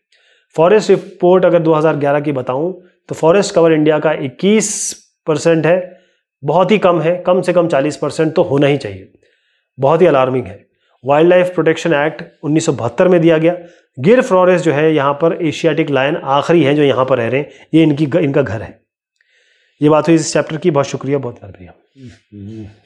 फॉरेस्ट रिपोर्ट अगर 2011 की बताऊं तो फॉरेस्ट कवर इंडिया का 21 परसेंट है बहुत ही कम है कम से कम 40 परसेंट तो होना ही चाहिए बहुत ही अलार्मिंग है वाइल्ड लाइफ प्रोटेक्शन एक्ट उन्नीस में दिया गया गिर फॉरेस्ट जो है यहाँ पर एशियाटिक लाइन आखिरी है जो यहाँ पर रह रहे हैं ये इनकी इनका घर है ये बात हुई इस चैप्टर की बहुत शुक्रिया बहुत शुक्रिया